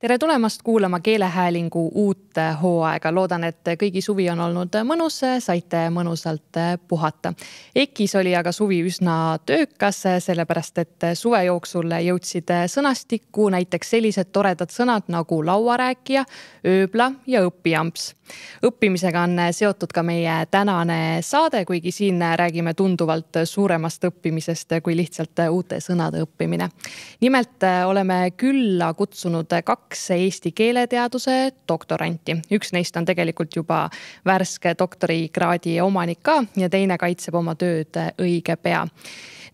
tere tulemast kuulama keelehäälingu uut hooaega, loodan, et kõigi suvi on olnud mõnus, saite mõnusalt puhata. EKis oli aga suvi üsna töökas, sellepärast et suve jooksul jõudsid sõnastikku näiteks sellised toredad sõnad nagu lauarääkija, ööbla ja õpijamps. õppimisega on seotud ka meie tänane saade, kuigi siin räägime tunduvalt suuremast õppimisest kui lihtsalt uute sõnade õppimine. nimelt oleme külla kutsunud kaks kaks eesti keeleteaduse doktoranti. üks neist on tegelikult juba värske doktorikraadi omanik ka ja teine kaitseb oma tööd õige pea.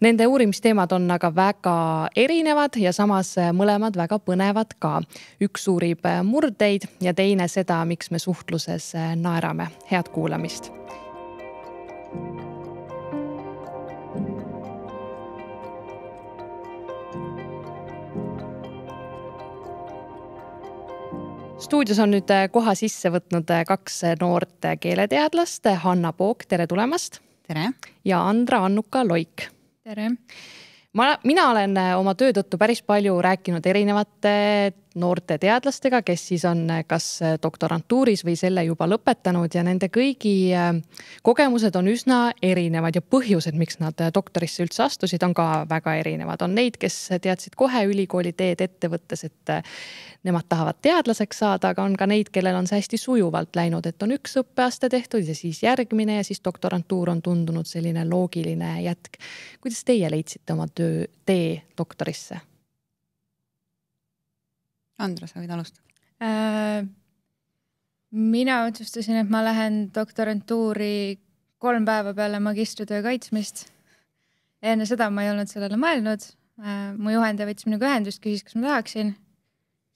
Nende uurimisteemad on aga väga erinevad ja samas mõlemad väga põnevad ka. üks uurib murdeid ja teine seda, miks me suhtluses naerame. head kuulamist. thank you stuudios on nüüd äh, koha sisse võtnud äh, kaks äh, noort keeleteadlast, Hanna Pook, tere tulemast. tere. ja Andra Annuka Loik. tere. ma, mina olen oma töö tõttu päris palju rääkinud erinevate noorte teadlastega, kes siis on eh, kas eh, doktorantuuris või selle juba lõpetanud ja nende kõigi eh, kogemused on üsna erinevad ja põhjused, miks nad doktorisse üldse astusid, on ka väga erinevad. on neid, kes teadsid kohe ülikooli teed ette võttes, et nemad tahavad teadlaseks saada, aga on ka neid, kellel on see hästi sujuvalt läinud, et on üks õppeaste tehtud ja siis järgmine ja siis doktorantuur on tundunud selline loogiline jätk. kuidas teie leidsite oma töö, tee doktorisse? Andra, sa võid alustada äh,. mina otsustasin, et ma lähen doktorantuuri kolm päeva peale magistritöö kaitsmist. enne seda ma ei olnud sellele mõelnud äh,. mu juhendaja võttis minuga ühendust, küsis, kas ma tahaksin.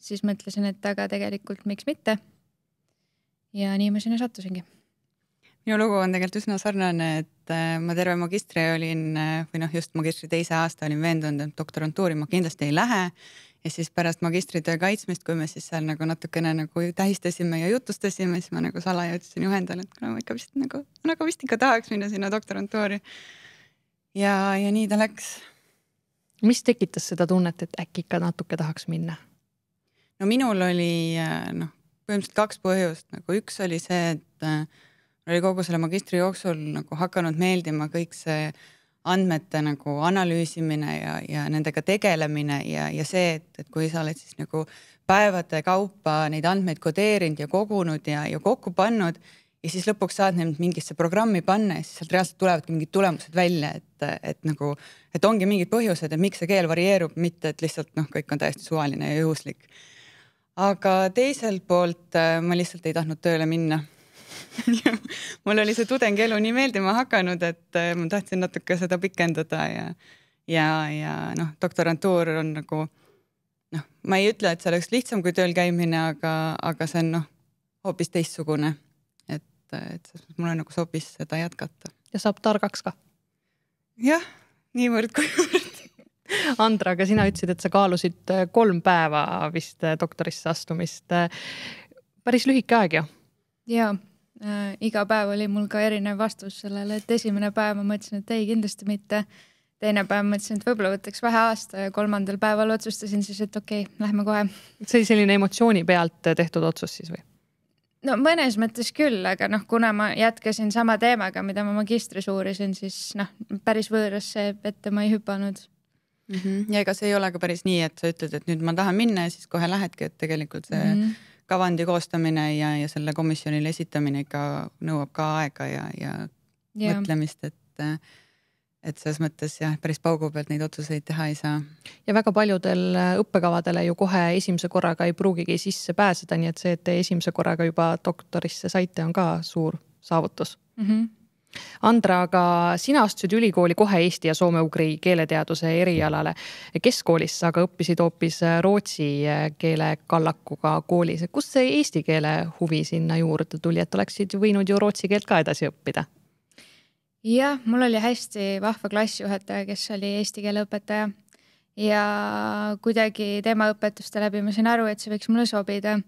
siis mõtlesin, et aga tegelikult miks mitte. ja nii ma sinna sattusingi minu lugu on tegelikult üsna sarnane, et äh, ma terve magistri olin äh, või noh, just magistri teise aasta olin veendunud, et doktorantuuri ma kindlasti ei lähe ja siis pärast magistritöö kaitsmist, kui me siis seal nagu natukene nagu tähistasime ja jutustasime, siis ma nagu salaja ütlesin juhendajale, et kuule ma ikka vist nagu, ma nagu vist ikka tahaks minna sinna doktorantuuri. ja, ja nii ta läks. mis tekitas seda tunnet, et äkki ikka natuke tahaks minna? no minul oli äh, noh, põhimõtteliselt kaks põhjust, nagu üks oli see, et äh, oli kogu selle magistri jooksul nagu hakanud meeldima kõik see äh, andmete nagu analüüsimine ja, ja nendega tegelemine ja, ja see, et, et kui sa oled siis nagu päevade kaupa neid andmeid kodeerinud ja kogunud ja, ja kokku pannud ja siis lõpuks saad need mingisse programmi panna ja siis sealt reaalselt tulevadki mingid tulemused välja, et, et nagu, et ongi mingid põhjused, et miks see keel varieerub, mitte et lihtsalt noh, kõik on täiesti suvaline ja juhuslik. aga teiselt poolt äh, ma lihtsalt ei tahtnud tööle minna mul oli see tudengielu nii meeldima hakanud, et äh, ma tahtsin natuke seda pikendada ja, ja, ja noh, doktorantuur on nagu noh, ma ei ütle, et see oleks lihtsam kui tööl käimine, aga, aga see on noh, hoopis teistsugune. et, et selles mõttes mulle nagu sobis seda jätkata. ja saab targaks ka? jah, niivõrd-kuivõrd Andra, aga sina ütlesid, et sa kaalusid äh, kolm päeva vist äh, doktorisse astumist. päris lühike aeg ju? jaa, äh, iga päev oli mul ka erinev vastus sellele, et esimene päev ma mõtlesin, et ei, kindlasti mitte. teine päev mõtlesin, et võib-olla võtaks vähe aasta ja kolmandal päeval otsustasin siis, et okei okay,, lähme kohe. see oli selline emotsiooni pealt tehtud otsus siis või? no mõnes mõttes küll, aga noh, kuna ma jätkasin sama teemaga, mida ma magistris uurisin, siis noh, päris võõrasse vette ma ei hüpanud mm. -hmm. ja ega see ei ole ka päris nii, et sa ütled, et nüüd ma tahan minna ja siis kohe lähedki, et tegelikult see mm -hmm kavandi koostamine ja, ja selle komisjonile esitamine ikka nõuab ka aega ja, ja yeah. mõtlemist, et et selles mõttes jah, päris paugu pealt neid otsuseid teha ei saa. ja väga paljudel õppekavadele ju kohe esimese korraga ei pruugigi sisse pääseda, nii et see, et te esimese korraga juba doktorisse saite, on ka suur saavutus mm. -hmm Andra, aga sina astusid ülikooli kohe eesti ja soome-ugri keeleteaduse erialale. keskkoolis sa aga õppisid hoopis rootsi keele kallakuga koolis. kust see eesti keele huvi sinna juurde tuli, et oleksid võinud ju rootsi keelt ka edasi õppida? jah, mul oli hästi vahva klassijuhataja, kes oli eesti keele õpetaja ja kuidagi tema õpetuste läbi ma sain aru, et see võiks mulle sobida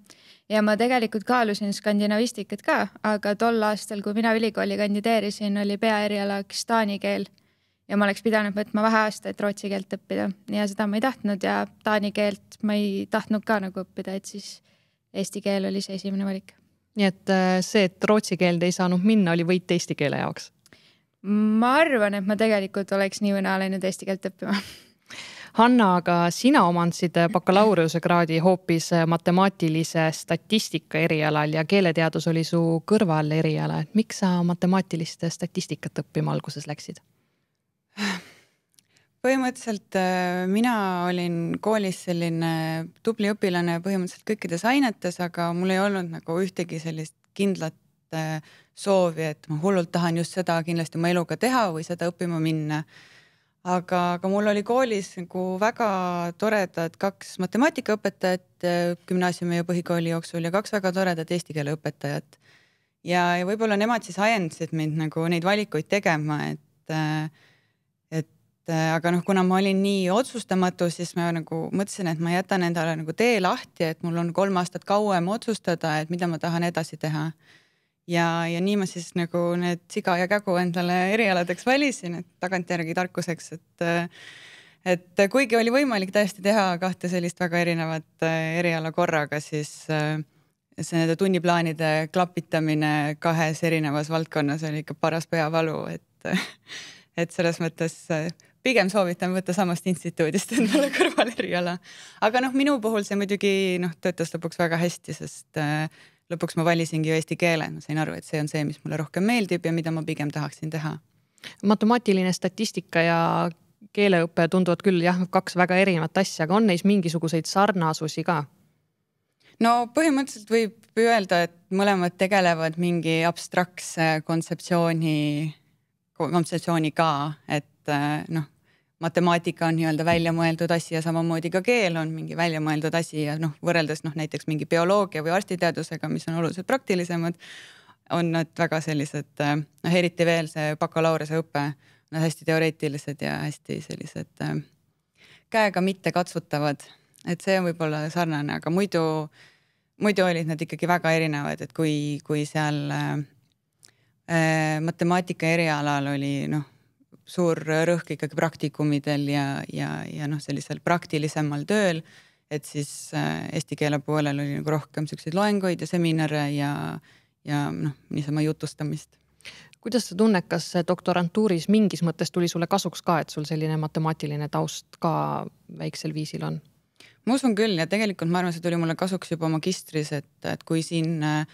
ja ma tegelikult kaalusin skandinavistikat ka, aga tol aastal, kui mina ülikooli kandideerisin, oli peaerialaks taani keel. ja ma oleks pidanud võtma vähe aastaid rootsi keelt õppida ja seda ma ei tahtnud ja taani keelt ma ei tahtnud ka nagu õppida, et siis eesti keel oli see esimene valik. nii et äh, see, et rootsi keelde ei saanud minna, oli võit eesti keele jaoks? ma arvan, et ma tegelikult oleks nii või naa läinud eesti keelt õppima Hanna, aga sina omandasid bakalaureusekraadi hoopis matemaatilise statistika erialal ja keeleteadus oli su kõrvaleriala, et miks sa matemaatilist statistikat õppima alguses läksid? põhimõtteliselt äh, mina olin koolis selline tubli õpilane põhimõtteliselt kõikides ainetes, aga mul ei olnud nagu ühtegi sellist kindlat äh, soovi, et ma hullult tahan just seda kindlasti oma eluga teha või seda õppima minna aga, aga mul oli koolis nagu väga toredad kaks matemaatikaõpetajat gümnaasiumi ja põhikooli jooksul ja kaks väga toredat eesti keele õpetajat. ja, ja võib-olla nemad siis ajendasid mind nagu neid valikuid tegema, et, et aga noh, kuna ma olin nii otsustamatu, siis ma nagu mõtlesin, et ma jätan endale nagu tee lahti, et mul on kolm aastat kauem otsustada, et mida ma tahan edasi teha ja, ja nii ma siis nagu need siga ja kägu endale erialadeks valisin, et tagantjärgi tarkuseks, et et kuigi oli võimalik täiesti teha kahte sellist väga erinevat äh, eriala korraga, siis äh, see nende tunniplaanide klapitamine kahes erinevas valdkonnas oli ikka paras peavalu, et et selles mõttes äh, pigem soovitan võtta samast instituudist endale kõrvaleriala. aga noh, minu puhul see muidugi noh, töötas lõpuks väga hästi, sest lõpuks ma valisingi ju eesti keele, ma sain aru, et see on see, mis mulle rohkem meeldib ja mida ma pigem tahaksin teha. matemaatiline statistika ja keeleõpe tunduvad küll jah, kaks väga erinevat asja, aga on neis mingisuguseid sarnasusi ka? no põhimõtteliselt võib öelda, et mõlemad tegelevad mingi abstraktse kontseptsiooni, kontseptsiooniga, et noh, matemaatika on nii-öelda väljamõeldud asi ja samamoodi ka keel on mingi väljamõeldud asi ja noh, võrreldes noh, näiteks mingi bioloogia või arstiteadusega, mis on oluliselt praktilisemad, on nad väga sellised eh, noh, eriti veel see bakalaureuseõpe, nad noh, hästi teoreetilised ja hästi sellised eh, käega mitte katsutavad, et see on võib-olla sarnane, aga muidu, muidu olid nad ikkagi väga erinevad, et kui, kui seal äh, matemaatika erialal oli noh, suur rõhk ikkagi praktikumidel ja, ja, ja noh, sellisel praktilisemal tööl. et siis äh, eesti keele poolel oli nagu rohkem siukseid loenguid ja seminare ja, ja noh, niisama jutustamist kuidas sa tunned, kas doktorantuuris mingis mõttes tuli sulle kasuks ka, et sul selline matemaatiline taust ka väiksel viisil on? ma usun küll ja tegelikult ma arvan, see tuli mulle kasuks juba magistris, et, et kui siin äh,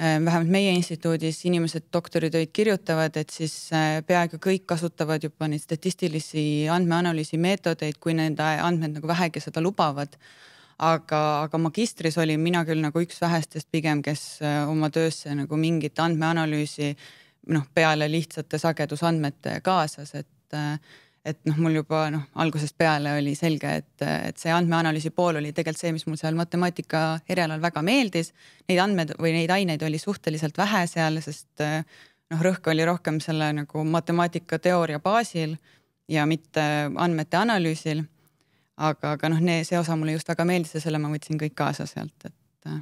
Ehm, vähemalt meie instituudis inimesed doktoritöid kirjutavad, et siis eh, peaaegu kõik kasutavad juba neid statistilisi andmeanalüüsi meetodeid, kui nende andmed nagu vähegi seda lubavad. aga, aga magistris olin mina küll nagu üks vähestest pigem, kes eh, oma töösse nagu mingit andmeanalüüsi noh, peale lihtsate sagedusandmete kaasas, et eh, et noh, mul juba noh, algusest peale oli selge, et, et see andmeanalüüsi pool oli tegelikult see, mis mul seal matemaatika erialal väga meeldis. Neid andmeid või neid aineid oli suhteliselt vähe seal, sest noh, rõhk oli rohkem selle nagu matemaatikateooria baasil ja mitte andmete analüüsil. aga, aga noh, see osa mulle just väga meeldis ja selle ma võtsin kõik kaasa sealt, et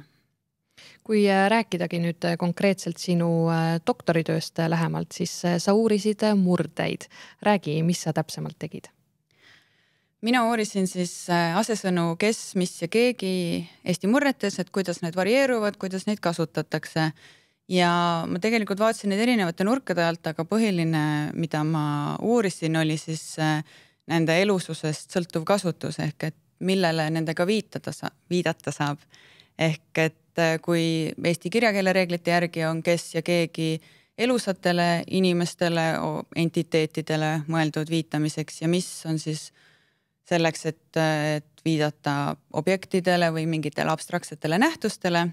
kui äh, rääkidagi nüüd äh, konkreetselt sinu äh, doktoritööst lähemalt, siis sa uurisid murdeid. räägi, mis sa täpsemalt tegid? mina uurisin siis asesõnu kes, mis ja keegi Eesti murretes, et kuidas need varieeruvad, kuidas neid kasutatakse. ja ma tegelikult vaatasin neid erinevate nurkade alt, aga põhiline, mida ma uurisin, oli siis nende elususest sõltuv kasutus ehk et millele nendega viitada sa-, viidata saab ehk et äh, kui eesti kirjakeele reeglite järgi on kes ja keegi elusatele inimestele, entiteetidele mõeldud viitamiseks ja mis on siis selleks, et, et viidata objektidele või mingitele abstraktsetele nähtustele,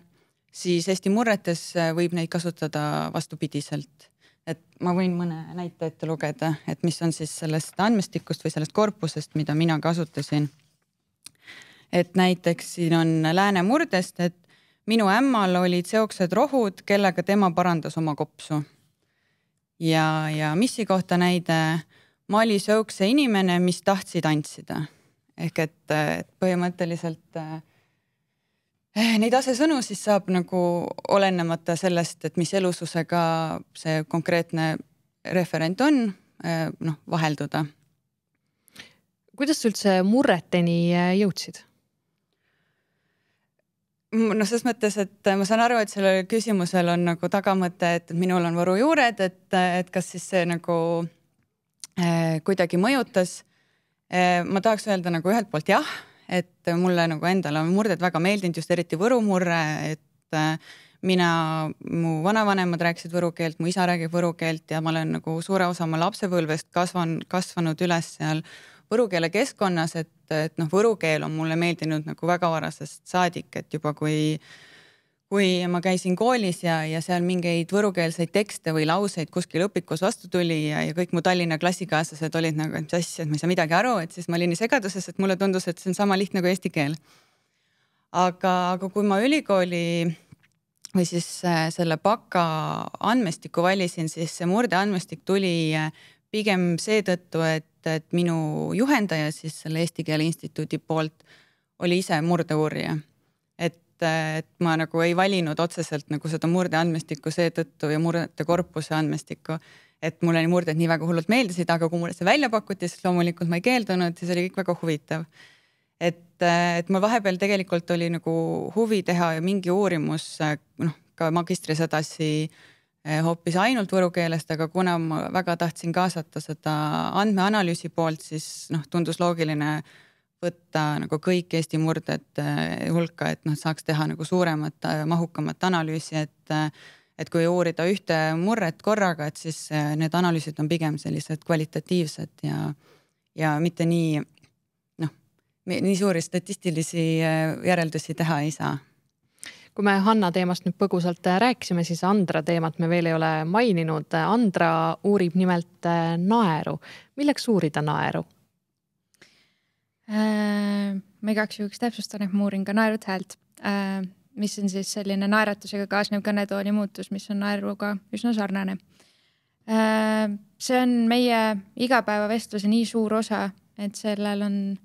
siis Eesti murretes äh, võib neid kasutada vastupidiselt. et ma võin mõne näite ette lugeda, et mis on siis sellest andmestikust või sellest korpusest, mida mina kasutasin et näiteks siin on Lääne murdest, et minu ämmal olid seoksed rohud, kellega tema parandas oma kopsu. ja, ja missi kohta näide, ma olin seokse inimene, mis tahtsi tantsida. ehk et, et põhimõtteliselt eh, neid asesõnu siis saab nagu olenemata sellest, et mis elususega see konkreetne referent on eh,, noh vahelduda. kuidas sa üldse murreteni eh, jõudsid? noh, selles mõttes, et ma saan aru, et sellel küsimusel on nagu tagamõte, et minul on varujuured, et, et kas siis see nagu eh, kuidagi mõjutas eh,. ma tahaks öelda nagu ühelt poolt jah, et mulle nagu endale on murded väga meeldinud, just eriti Võru murre, et eh, mina, mu vanavanemad rääkisid võru keelt, mu isa räägib võru keelt ja ma olen nagu suure osa oma lapsepõlvest kasvan, kasvanud üles seal võru keele keskkonnas, et, et noh, võru keel on mulle meeldinud nagu väga varasest saadik, et juba kui kui ma käisin koolis ja, ja seal mingeid võrukeelseid tekste või lauseid kuskil õpikus vastu tuli ja, ja kõik mu Tallinna klassikaaslased olid nagu, et mis asja, et ma ei saa midagi aru, et siis ma olin nii segaduses, et mulle tundus, et see on sama lihtne kui eesti keel. aga, aga kui ma ülikooli või siis äh, selle baka andmestiku valisin, siis see murdeandmestik tuli äh, pigem seetõttu, et et minu juhendaja siis selle Eesti Keele Instituudi poolt oli ise murdeuurija. et, et ma nagu ei valinud otseselt nagu seda murdeandmestikku seetõttu ja murdete korpuse andmestikku, et mulle nii murded nii väga hullult meeldisid, aga kui mulle see välja pakuti, siis loomulikult ma ei keeldunud ja see oli kõik väga huvitav. et, et mul vahepeal tegelikult oli nagu huvi teha mingi uurimus, noh ka magistris edasi Eh, hoopis ainult võru keelest, aga kuna ma väga tahtsin kaasata seda andmeanalüüsi poolt, siis noh, tundus loogiline võtta nagu kõik Eesti murded eh, hulka, et noh, saaks teha nagu suuremat, eh, mahukamat analüüsi, et et kui uurida ühte murret korraga, et siis need analüüsid on pigem sellised kvalitatiivsed ja ja mitte nii noh, nii suuri statistilisi järeldusi teha ei saa kui me Hanna teemast nüüd põgusalt äh, rääkisime, siis Andra teemat me veel ei ole maininud. Äh, Andra uurib nimelt äh, naeru. milleks uurida naeru? ma igaks juhuks täpsustan, et ma uurin ka naerut häält, mis on siis selline naeratusega kaasnev kõnetooli muutus, mis on naeruga üsna sarnane. see on meie igapäevavestluse nii suur osa, et sellel on äh,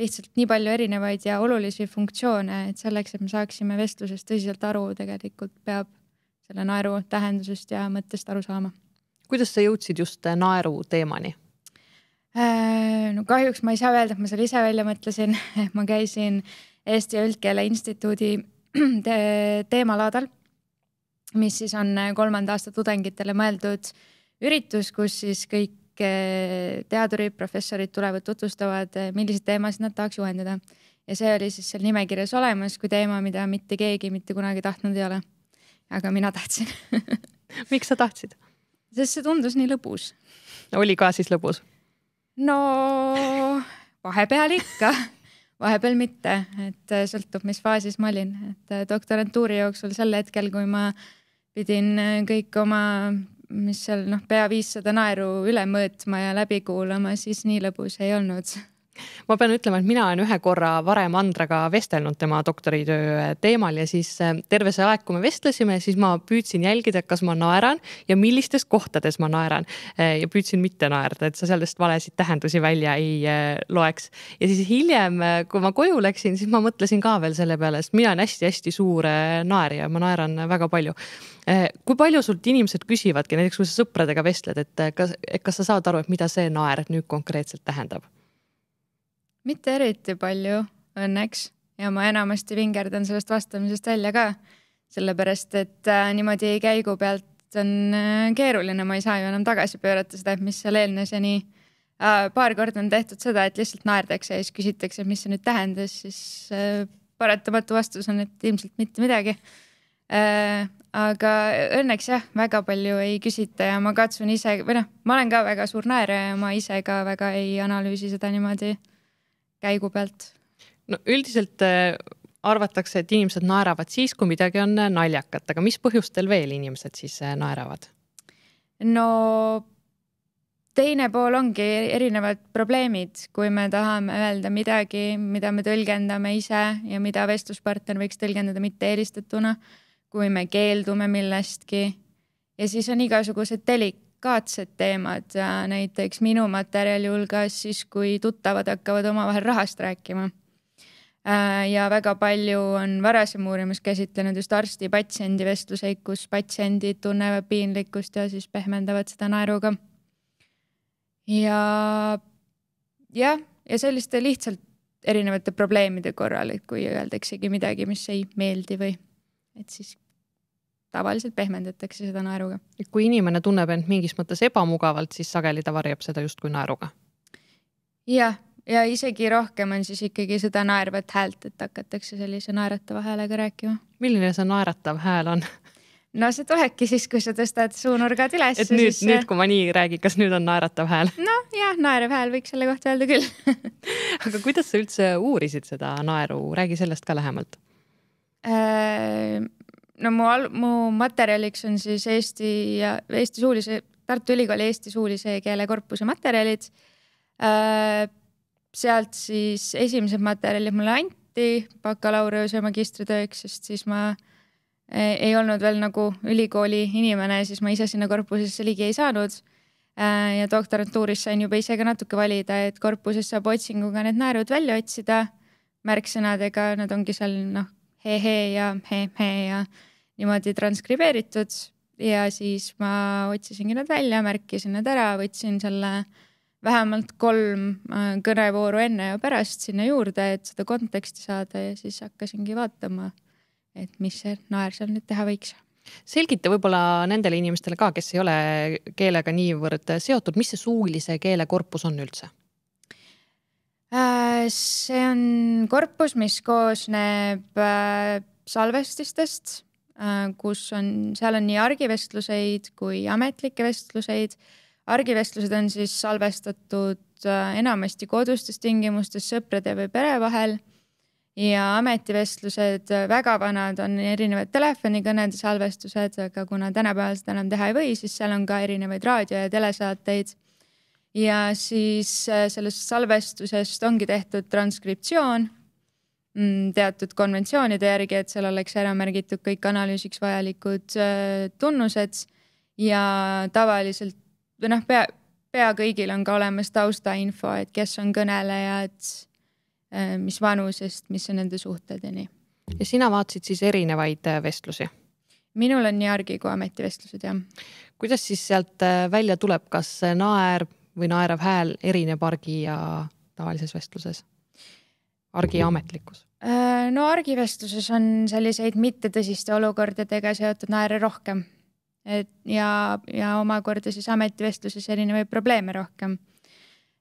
lihtsalt nii palju erinevaid ja olulisi funktsioone, et selleks, et me saaksime vestlusest tõsiselt aru, tegelikult peab selle naeru tähendusest ja mõttest aru saama. kuidas sa jõudsid just äh, naeru teemani? Äh, no kahjuks ma ei saa öelda, et ma selle ise välja mõtlesin ma käisin Eesti Üldkeele Instituudi te teemalaadal, mis siis on äh, kolmanda aasta tudengitele mõeldud üritus, kus siis kõik Eh, teadurid, professorid tulevad, tutvustavad, eh, milliseid teemasid nad tahaks juhendada. ja see oli siis seal nimekirjas olemas kui teema, mida mitte keegi mitte kunagi tahtnud ei ole. aga mina tahtsin miks sa tahtsid? sest see tundus nii lõbus. oli ka siis lõbus? no vahepeal ikka, vahepeal mitte, et eh, sõltub, mis faasis ma olin, et doktorantuuri jooksul sel hetkel, kui ma pidin kõik oma mis seal noh, pea viissada naeru üle mõõtma ja läbi kuulama, siis nii lõbus ei olnud ma pean ütlema, et mina olen ühe korra varem Andraga vestelnud tema doktoritöö teemal ja siis eh, terve see aeg, kui me vestlesime, siis ma püüdsin jälgida, kas ma naeran ja millistes kohtades ma naeran. Eh, ja püüdsin mitte naerda, et sa sellest valesid tähendusi välja ei eh, loeks. ja siis hiljem, kui ma koju läksin, siis ma mõtlesin ka veel selle peale, sest mina olen hästi-hästi suur naerja, ma naeran väga palju. kui palju sult inimesed küsivadki, näiteks kui sa sõpradega vestled, et kas, kas sa saad aru, et mida see naer nüüd konkreetselt tähendab? mitte eriti palju õnneks ja ma enamasti vingerdan sellest vastamisest välja ka, sellepärast et äh, niimoodi käigu pealt on äh, keeruline, ma ei saa ju enam tagasi pöörata seda, mis seal eelnes ja nii. Äh, paar korda on tehtud seda, et lihtsalt naerdakse ja siis küsitakse, mis see nüüd tähendas, siis paratamatu vastus on, et ilmselt mitte midagi. aga õnneks jah, väga palju ei küsita ja ma katsun ise või noh, ma olen ka väga suur naerja ja ma ise ka väga ei analüüsi seda niimoodi käigu pealt? no üldiselt äh, arvatakse, et inimesed naeravad siis, kui midagi on äh, naljakat, aga mis põhjustel veel inimesed siis äh, naeravad? no teine pool ongi erinevad probleemid, kui me tahame öelda midagi, mida me tõlgendame ise ja mida vestluspartner võiks tõlgendada mitte eelistatuna. kui me keeldume millestki ja siis on igasugused telik, delikaatsed teemad, äh, näiteks minu materjali hulgas siis, kui tuttavad hakkavad omavahel rahast rääkima. Äh, ja väga palju on varasem uurimus käsitlenud just arsti-patsiendi vestluseid, kus patsiendid tunnevad piinlikkust ja siis pehmendavad seda naeruga. ja jah, ja selliste lihtsalt erinevate probleemide korral, et kui öeldaksegi midagi, mis ei meeldi või et siis tavaliselt pehmendatakse seda naeruga. kui inimene tunneb end mingis mõttes ebamugavalt, siis sageli ta varjab seda justkui naeruga. jah, ja isegi rohkem on siis ikkagi seda naervat häält, et hakatakse sellise naeratava häälega rääkima. milline see naeratav hääl on? no see tulebki siis, kui sa tõstad suunurgad üles. et nüüd siis..., äh, nüüd kui ma nii räägin, kas nüüd on naeratav hääl? noh, jah, naerav hääl võiks selle kohta öelda küll aga kuidas sa üldse uurisid seda naeru, räägi sellest ka lähemalt äh, no mu, mu materjaliks on siis Eesti ja Eesti suulise, Tartu Ülikooli Eesti suulise keele korpuse materjalid. Äh, sealt siis esimesed materjalid mulle anti bakalaureuse ja magistritööks, sest siis ma eh, ei olnud veel nagu ülikooli inimene, siis ma ise sinna korpusesse ligi ei saanud. Äh, ja doktorantuuris sain juba ise ka natuke valida, et korpuses saab otsinguga need naerud välja otsida märksõnadega, nad ongi seal noh, he-he ja he-he ja niimoodi transkribeeritud ja siis ma otsisingi nad välja, märkisin nad ära, võtsin selle vähemalt kolm äh, kõnevooru enne ja pärast sinna juurde, et seda konteksti saada ja siis hakkasingi vaatama, et mis see naer seal nüüd teha võiks selgita võib-olla nendele inimestele ka, kes ei ole keelega niivõrd seotud, mis see suulise keele korpus on üldse? Äh, see on korpus, mis koosneb äh, salvestistest Äh, kus on, seal on nii argivestluseid kui ametlikke vestluseid. argivestlused on siis salvestatud äh, enamasti kodustes tingimustes sõprade või pere vahel. ja ametivestlused, äh, väga vanad on erinevad telefonikõnede salvestused, aga kuna tänapäeval seda enam teha ei või, siis seal on ka erinevaid raadio ja telesaateid ja siis sellest salvestusest ongi tehtud transkriptsioon, Mm, teatud konventsioonide järgi, et seal oleks ära märgitud kõik analüüsiks vajalikud äh, tunnused ja tavaliselt või noh, pea, pea kõigil on ka olemas taustainfo, et kes on kõnelejad, äh, mis vanusest, mis on nende suhted ja nii. ja sina vaatasid siis erinevaid äh, vestlusi? minul on nii argi kui ametivestlused, jah. kuidas siis sealt välja tuleb, kas naer või naerav hääl erineb argi ja tavalises vestluses? argiametlikkus? Äh, no argivestluses on selliseid mittetõsiste olukordadega seotud naere rohkem. et ja, ja omakorda siis ametivestluses erinevaid probleeme rohkem.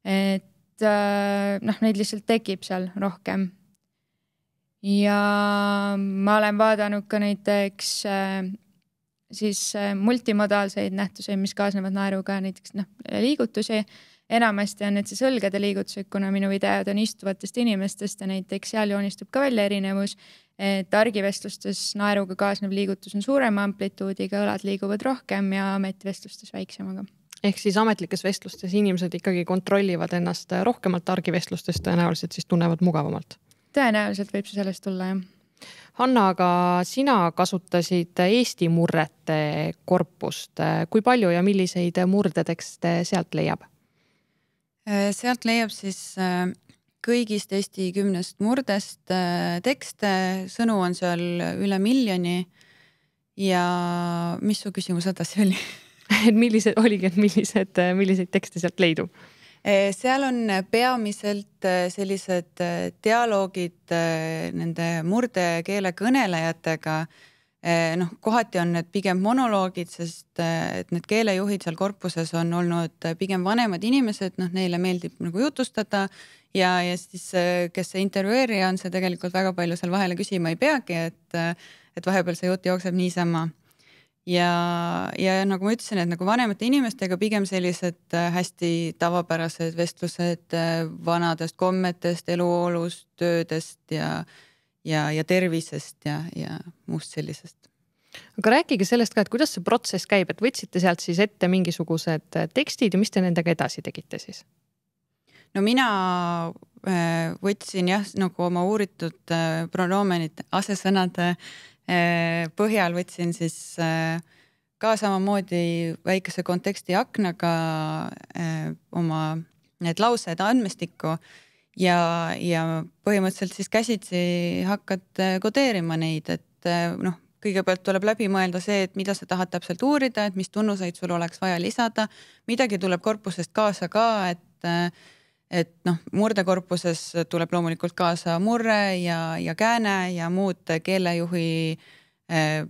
et äh, noh, neid lihtsalt tekib seal rohkem. ja ma olen vaadanud ka näiteks äh, siis multimodaalseid nähtuseid, mis kaasnevad naeruga, näiteks noh, liigutusi enamasti on need siis õlgade liigutused, kuna minu videod on istuvatest inimestest ja näiteks seal joonistub ka välja erinevus. et argivestlustes naeruga kaasnev liigutus on suurema amplituudiga, õlad liiguvad rohkem ja ametivestlustes väiksemaga ehk siis ametlikes vestlustes inimesed ikkagi kontrollivad ennast rohkemalt, argivestlustes tõenäoliselt siis tunnevad mugavamalt. tõenäoliselt võib see sellest tulla, jah. Hanna, aga sina kasutasid Eesti murrete korpust, kui palju ja milliseid murdedeks te sealt leiab? Äh, sealt leiab siis äh, kõigist Eesti kümnest murdest äh, tekste, sõnu on seal üle miljoni. ja mis su küsimus edasi oli et millised, oligi, et millised, milliseid tekste sealt leidub? seal on peamiselt sellised dialoogid nende murdekeele kõnelejatega Eh, noh, kohati on need pigem monoloogid, sest eh, et need keelejuhid seal korpuses on olnud eh, pigem vanemad inimesed, noh, neile meeldib nagu jutustada ja, ja siis, kes see intervjueerija on, see tegelikult väga palju seal vahele küsima ei peagi, et, et vahepeal see jutt jookseb niisama. ja, ja nagu ma ütlesin, et nagu vanemate inimestega pigem sellised hästi tavapärased vestlused vanadest kommetest, eluolust, töödest ja ja, ja tervisest ja, ja muust sellisest. aga rääkige sellest ka, et kuidas see protsess käib, et võtsite sealt siis ette mingisugused äh, tekstid ja mis te nendega edasi tegite siis? no mina äh, võtsin jah, nagu oma uuritud äh, pronoomenid, asesõnade põhjal võtsin siis ka samamoodi väikese konteksti aknaga oma need laused andmestikku ja, ja põhimõtteliselt siis käsitsi hakkad äh, kodeerima neid, et äh, noh, kõigepealt tuleb läbi mõelda see, et mida sa tahad täpselt uurida, et mis tunnuseid sul oleks vaja lisada. midagi tuleb korpusest kaasa ka, et, äh, et noh, murdekorpuses tuleb loomulikult kaasa murre ja, ja kääne ja muud keelejuhi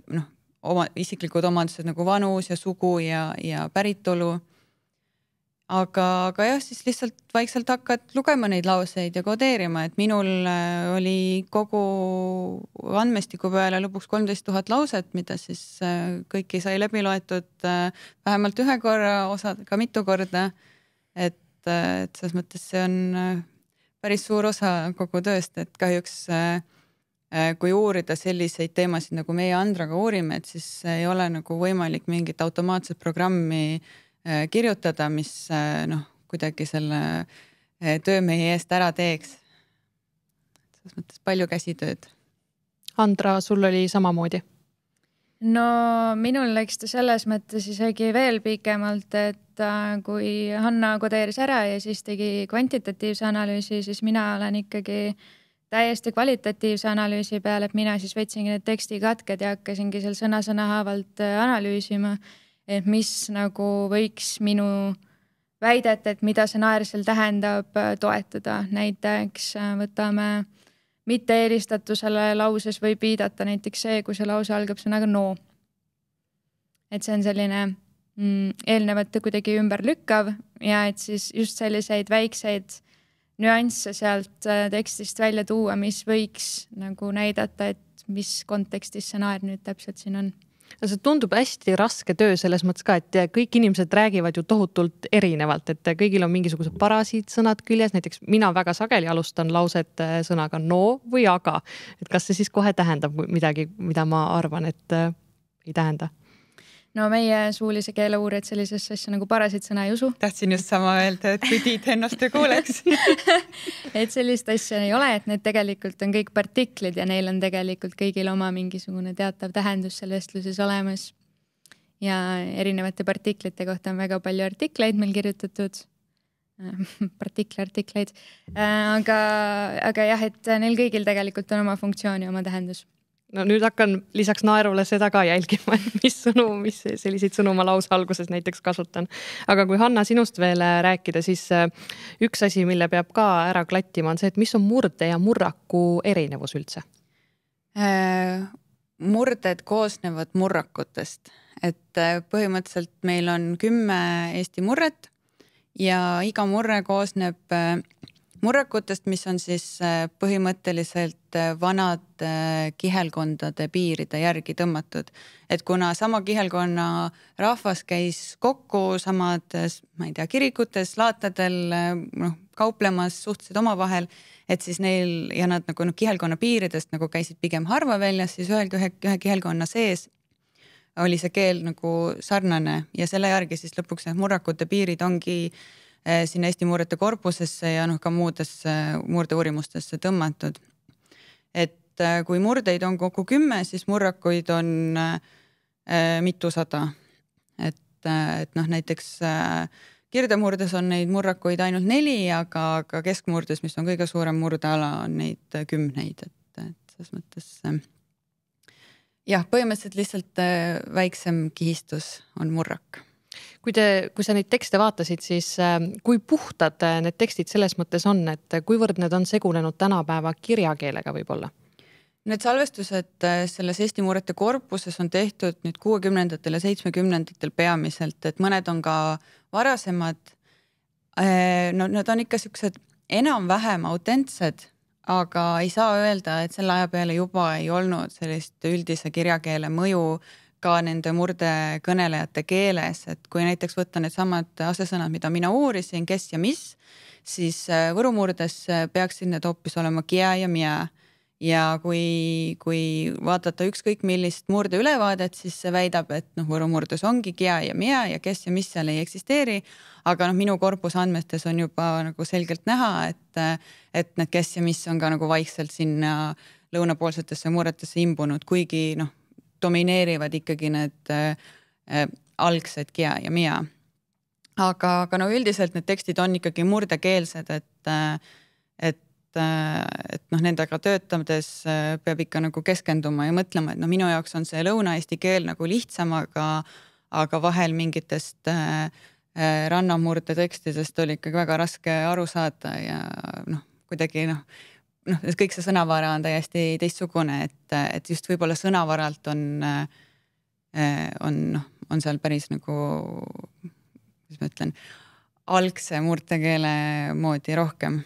noh, oma isiklikud omadused nagu vanus ja sugu ja, ja päritolu aga, aga jah, siis lihtsalt vaikselt hakkad lugema neid lauseid ja kodeerima, et minul äh, oli kogu andmestiku peale lõpuks kolmteist tuhat lauset, mida siis äh, kõiki sai läbi loetud äh, vähemalt ühe korra, osad ka mitu korda. et, et selles mõttes see on päris suur osa kogu tööst, et kahjuks kui uurida selliseid teemasid, nagu meie Andraga uurime, et siis ei ole nagu võimalik mingit automaatset programmi äh, Äh, kirjutada, mis äh, noh, kuidagi selle äh, töö meie eest ära teeks. selles mõttes palju käsitööd. Andra, sul oli samamoodi? no minul läks ta selles mõttes isegi veel pikemalt, et kui Hanna kodeeris ära ja siis tegi kvantitatiivse analüüsi, siis mina olen ikkagi täiesti kvalitatiivse analüüsi peal, et mina siis võtsingi need tekstikatked ja hakkasingi seal sõna-sõna haavalt analüüsima et mis nagu võiks minu väidet, et mida see naer seal tähendab, äh, toetada, näiteks äh, võtame mitte-eelistatusele lauses võib viidata näiteks see, kui see lause algab sõnaga no. et see on selline mm, eelnevat kuidagi ümberlükkav ja et siis just selliseid väikseid nüansse sealt äh, tekstist välja tuua, mis võiks nagu näidata, et mis kontekstis see naer nüüd täpselt siin on no see tundub hästi raske töö selles mõttes ka, et kõik inimesed räägivad ju tohutult erinevalt, et kõigil on mingisugused parasiitsõnad küljes, näiteks mina väga sageli alustan lauset äh, sõnaga no või aga. et kas see siis kohe tähendab midagi, mida ma arvan, et äh, ei tähenda no meie suulise keele uurijad sellisesse asja nagu parasid sõna ei usu. tahtsin just sama öelda, et kui Tiit ennast ju kuuleks et sellist asja ei ole, et need tegelikult on kõik partiklid ja neil on tegelikult kõigil oma mingisugune teatav tähendus seal vestluses olemas. ja erinevate partiklite kohta on väga palju artikleid meil kirjutatud partikliartikleid, äh, aga, aga jah, et neil kõigil tegelikult on oma funktsioon ja oma tähendus no nüüd hakkan lisaks naerule seda ka jälgima, et mis sõnu, mis selliseid sõnu ma lause alguses näiteks kasutan. aga kui Hanna sinust veel äh, rääkida, siis äh, üks asi, mille peab ka ära klattima, on see, et mis on murde ja murraku erinevus üldse? Äh, murded koosnevad murrakutest, et põhimõtteliselt meil on kümme Eesti murret ja iga murre koosneb murrakutest, mis on siis põhimõtteliselt need äh, vanad äh, kihelkondade piiride järgi tõmmatud. et kuna sama kihelkonna rahvas käis kokku samades, ma ei tea, kirikutes, laatadel, äh, noh, kauplemas, suhtlesid omavahel, et siis neil ja nad nagu noh, kihelkonna piiridest nagu käisid pigem harva väljas, siis ühelgi ühe, ühe kihelkonna sees oli see keel nagu sarnane ja selle järgi siis lõpuks need murrakute piirid ongi sinna Eesti murrete korpusesse ja noh, ka muudesse murdeuurimustesse tõmmatud et äh, kui murdeid on kokku kümme, siis murrakuid on äh, äh, mitusada. et, et noh, näiteks kirdemurdes on neid murrakuid ainult neli, aga, aga keskmurdes, mis on kõige suurem murdeala, on neid kümneid, et, et selles mõttes jah, põhimõtteliselt lihtsalt väiksem kihistus on murrak kui te, kui sa neid tekste vaatasid, siis ähm, kui puhtad äh, need tekstid selles mõttes on, et äh, kuivõrd need on segunenud tänapäeva kirjakeelega võib-olla? Need salvestused äh, selles Eesti muurete korpuses on tehtud nüüd kuuekümnendatel ja seitsmekümnendatel peamiselt, et mõned on ka varasemad. no need on ikka siuksed enam-vähem autentsed, aga ei saa öelda, et selle aja peale juba ei olnud sellist üldise kirjakeele mõju äh, ka nende murdekõnelejate keeles, et kui näiteks võtta needsamad asesõnad, mida mina uurisin, kes ja mis, siis äh, võru murdes äh, peaksid need hoopis olema kia ja mia. ja kui, kui vaadata ükskõik millist murdeülevaadet, siis see väidab, et noh, võru murdes ongi kia ja mia ja kes ja mis seal ei eksisteeri. aga noh, minu korpusandmestes on juba nagu selgelt näha, et, äh, et need kes ja mis on ka nagu vaikselt sinna lõunapoolsetesse murretesse imbunud, kuigi noh domineerivad ikkagi need äh, äh, algsed kia ja mia. aga, aga no üldiselt need tekstid on ikkagi murdekeelsed, et äh,, et äh, et noh, nendega töötades äh, peab ikka nagu keskenduma ja mõtlema, et no minu jaoks on see lõuna-eesti keel nagu lihtsam, aga, aga vahel mingitest äh, rannamurde tekstidest oli ikkagi väga raske aru saada ja noh, kuidagi noh, noh, kõik see sõnavara on täiesti teistsugune, et, et just võib-olla sõnavaralt on, eh, on noh, on seal päris nagu, kuidas ma ütlen, algse murdekeele moodi rohkem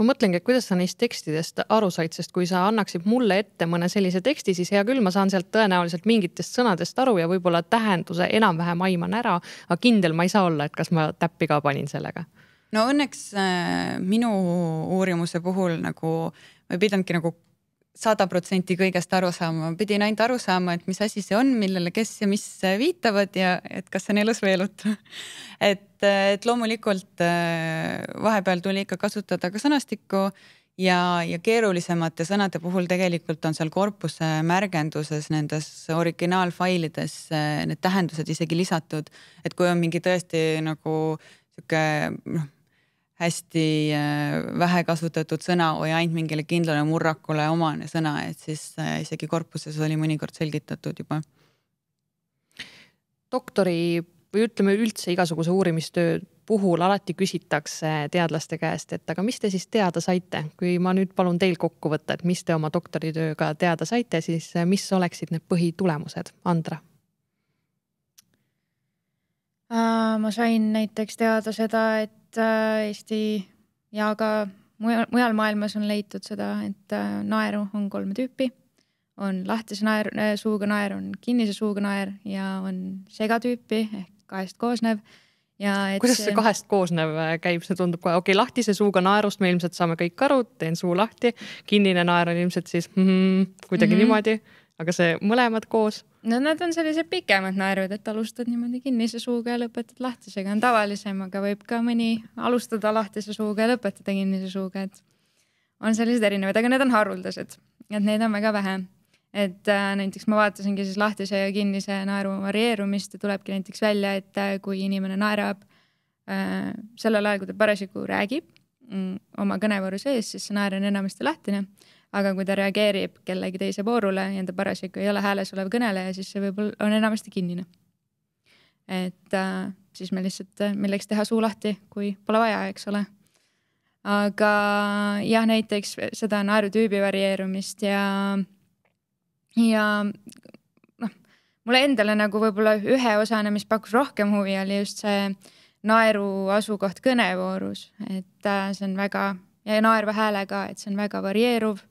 ma mõtlengi, et kuidas sa neist tekstidest aru said, sest kui sa annaksid mulle ette mõne sellise teksti, siis hea küll, ma saan sealt tõenäoliselt mingitest sõnadest aru ja võib-olla tähenduse enam-vähem aiman ära, aga kindel ma ei saa olla, et kas ma täppi ka panin sellega no õnneks äh, minu uurimuse puhul nagu ma ei pidanudki nagu sada protsenti kõigest aru saama, ma pidin ainult aru saama, et mis asi see on, millele, kes ja mis äh, viitavad ja et kas see on elus või elutu et, äh, et loomulikult äh, vahepeal tuli ikka kasutada ka sõnastikku ja, ja keerulisemate sõnade puhul tegelikult on seal korpuse märgenduses nendes originaalfailides äh, need tähendused isegi lisatud, et kui on mingi tõesti nagu sihuke noh hästi äh, vähe kasutatud sõna või ainult mingile kindlale murrakule omane sõna, et siis äh, isegi korpuses oli mõnikord selgitatud juba. doktori või ütleme üldse igasuguse uurimistöö puhul alati küsitakse teadlaste käest, et aga mis te siis teada saite, kui ma nüüd palun teil kokku võtta, et mis te oma doktoritööga teada saite, siis äh, mis oleksid need põhitulemused, Andra? ma sain näiteks teada seda, et et äh, Eesti ja ka mujal, mujal maailmas on leitud seda, et äh, naeru on kolme tüüpi. on lahtise naer, äh, suuga naer, on kinnise suuga naer ja on segatüüpi ehk kahest koosnev ja et kuidas see kahest koosnev käib, see tundub kohe, okei okay,, lahtise suuga naerust me ilmselt saame kõik aru, teen suu lahti, kinnine naer on ilmselt siis mm, kuidagi mm -hmm. niimoodi, aga see mõlemad koos no nad on sellised pikemad naerud, et alustad niimoodi kinnise suuga ja lõpetad lahtisega, on tavalisem, aga võib ka mõni alustada lahtise suuga ja lõpetada kinnise suuga, et on sellised erinevad, aga need on haruldased, et neid on väga vähe. et äh, näiteks ma vaatasingi siis lahtise ja kinnise naeru varieerumist ja tulebki näiteks välja, et äh, kui inimene naerab äh, sellel ajal, kui ta parasjagu räägib mm, oma kõnevoru sees, siis see naer on enamasti lahtine aga kui ta reageerib kellegi teise voorule ja ta parasjagu ei ole hääles olev kõneleja, siis see võib-olla on enamasti kinnine. et äh, siis meil lihtsalt, äh, milleks teha suu lahti, kui pole vaja, eks ole. aga jah, näiteks seda naerutüübi varieerumist ja, ja noh, mulle endale nagu võib-olla ühe osana, mis pakkus rohkem huvi, oli just see naeru asukoht kõnevoorus, et äh, see on väga ja naerva häälega, et see on väga varieeruv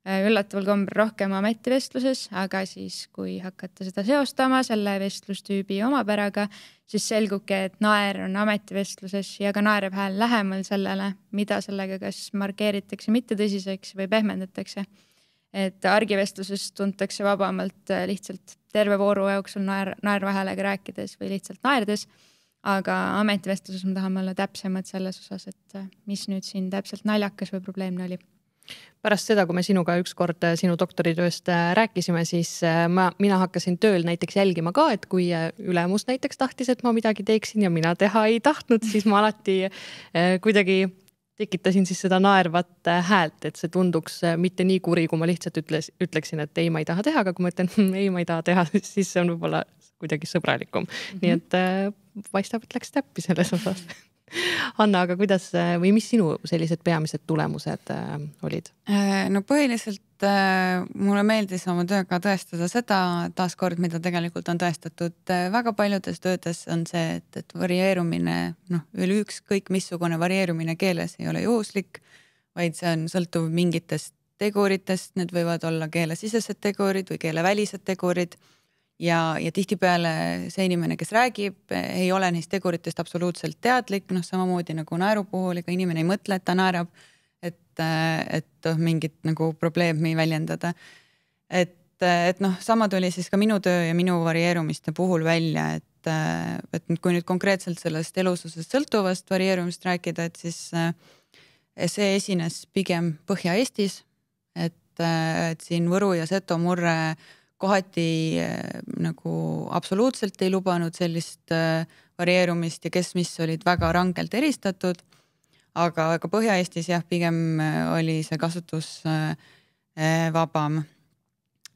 Äh, üllataval kombel rohkem ametivestluses, aga siis, kui hakata seda seostama selle vestlustüübi omapäraga, siis selgubki, et naer on ametivestluses ja ka naerev hääl lähemal sellele, mida sellega kas markeeritakse mittetõsiseks või pehmendatakse. et argivestluses tuntakse vabamalt äh, lihtsalt terve vooru jooksul naer, naervahäälega rääkides või lihtsalt naerdes. aga ametivestluses me tahame olla täpsemad selles osas, et äh, mis nüüd siin täpselt naljakas või probleemne oli pärast seda, kui me sinuga ükskord äh, sinu doktoritööst äh, rääkisime, siis äh, ma, mina hakkasin tööl näiteks jälgima ka, et kui ülemus näiteks tahtis, et ma midagi teeksin ja mina teha ei tahtnud, siis ma alati kuidagi tekitasin siis seda naervat häält, et see tunduks mitte nii kuri, kui ma lihtsalt ütles, ütleksin, et ei, ma ei taha teha, aga kui ma ütlen hmm, ei, ma ei taha teha, siis see on võib-olla kuidagi sõbralikum mm. -hmm. nii mhm. et paistab, et läks täppi selles osas Anna, aga kuidas või mis sinu sellised peamised tulemused äh, olid? Äh, no põhiliselt äh, mulle meeldis oma tööga tõestada seda taaskord, mida tegelikult on tõestatud väga paljudes töödes, on see, et, et varieerumine noh, üle ükskõik missugune varieerumine keeles ei ole juhuslik, vaid see on sõltuv mingitest teguritest, need võivad olla keelesisesed tegurid või keelevälised tegurid ja, ja tihtipeale see inimene, kes räägib, ei ole neist teguritest absoluutselt teadlik, noh samamoodi nagu naeru puhul, ega inimene ei mõtle, et ta naerab. et, et noh, mingit nagu probleemi väljendada. et, et noh, sama tuli siis ka minu töö ja minu varieerumiste puhul välja, et, et kui nüüd konkreetselt sellest elususest sõltuvast varieerumist rääkida, et siis see esines pigem Põhja-Eestis, et, et siin Võru ja Setomaa murre kohati äh, nagu absoluutselt ei lubanud sellist äh, varieerumist ja kes mis olid väga rangelt eristatud. aga, aga Põhja-Eestis jah, pigem äh, oli see kasutus vabam.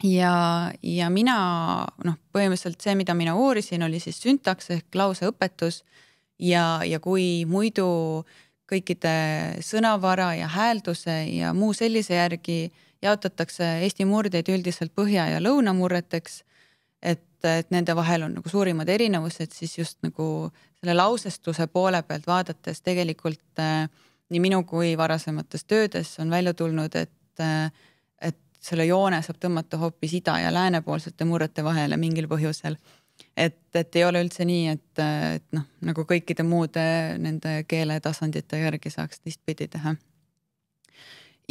ja, ja mina noh, põhimõtteliselt see, mida mina uurisin, oli siis süntaks ehk lauseõpetus ja, ja kui muidu kõikide sõnavara ja häälduse ja muu sellise järgi jaotatakse Eesti murdeid üldiselt põhja- ja lõunamurreteks. et, et nende vahel on nagu suurimad erinevused siis just nagu selle lausestuse poole pealt vaadates tegelikult äh, nii minu kui varasemates töödes on välja tulnud, et äh, et selle joone saab tõmmata hoopis ida ja läänepoolsete murrete vahele mingil põhjusel et, et ei ole üldse nii, et, et noh, nagu kõikide muude nende keeletasandite järgi saaks teistpidi teha.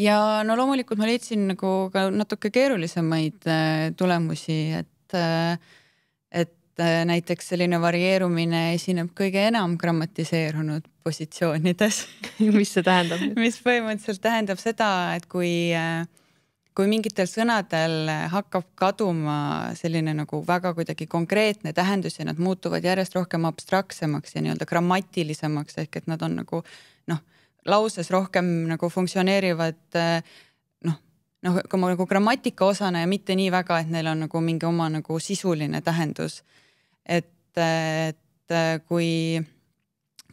ja no loomulikult ma leidsin nagu ka natuke keerulisemaid äh, tulemusi, et, äh, et äh, näiteks selline varieerumine esineb kõige enam grammatiseerunud positsioonides mis see tähendab? mis põhimõtteliselt tähendab seda, et kui äh, kui mingitel sõnadel hakkab kaduma selline nagu väga kuidagi konkreetne tähendus ja nad muutuvad järjest rohkem abstraktsemaks ja nii-öelda grammatilisemaks ehk et nad on nagu noh, lauses rohkem nagu funktsioneerivad eh, noh, noh nagu, nagu grammatika osana ja mitte nii väga, et neil on nagu mingi oma nagu sisuline tähendus. et, et kui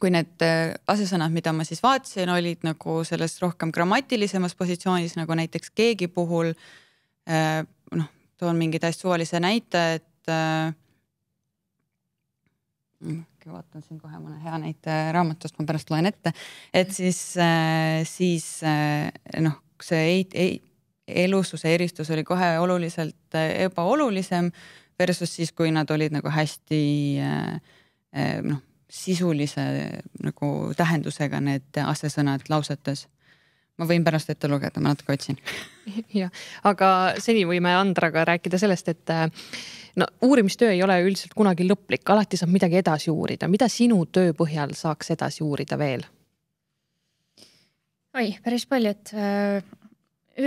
kui need äh, asesõnad, mida ma siis vaatasin, olid nagu selles rohkem grammatilisemas positsioonis, nagu näiteks keegi puhul. Äh, noh, toon mingi täiesti suvalise näite, et. Äh, mm, vaatan siin kohe mõne hea näite raamatust, ma pärast loen ette, et siis, siis noh, see ei, ei, elususe eristus oli kohe oluliselt ebaolulisem versus siis, kui nad olid nagu hästi noh sisulise nagu tähendusega need asesõnad lausetes ma võin pärast ette lugeda, ma natuke otsin. jah, aga seni võime Andraga rääkida sellest, et äh, no uurimistöö ei ole üldiselt kunagi lõplik, alati saab midagi edasi uurida. mida sinu töö põhjal saaks edasi uurida veel? oi, päris palju, et äh,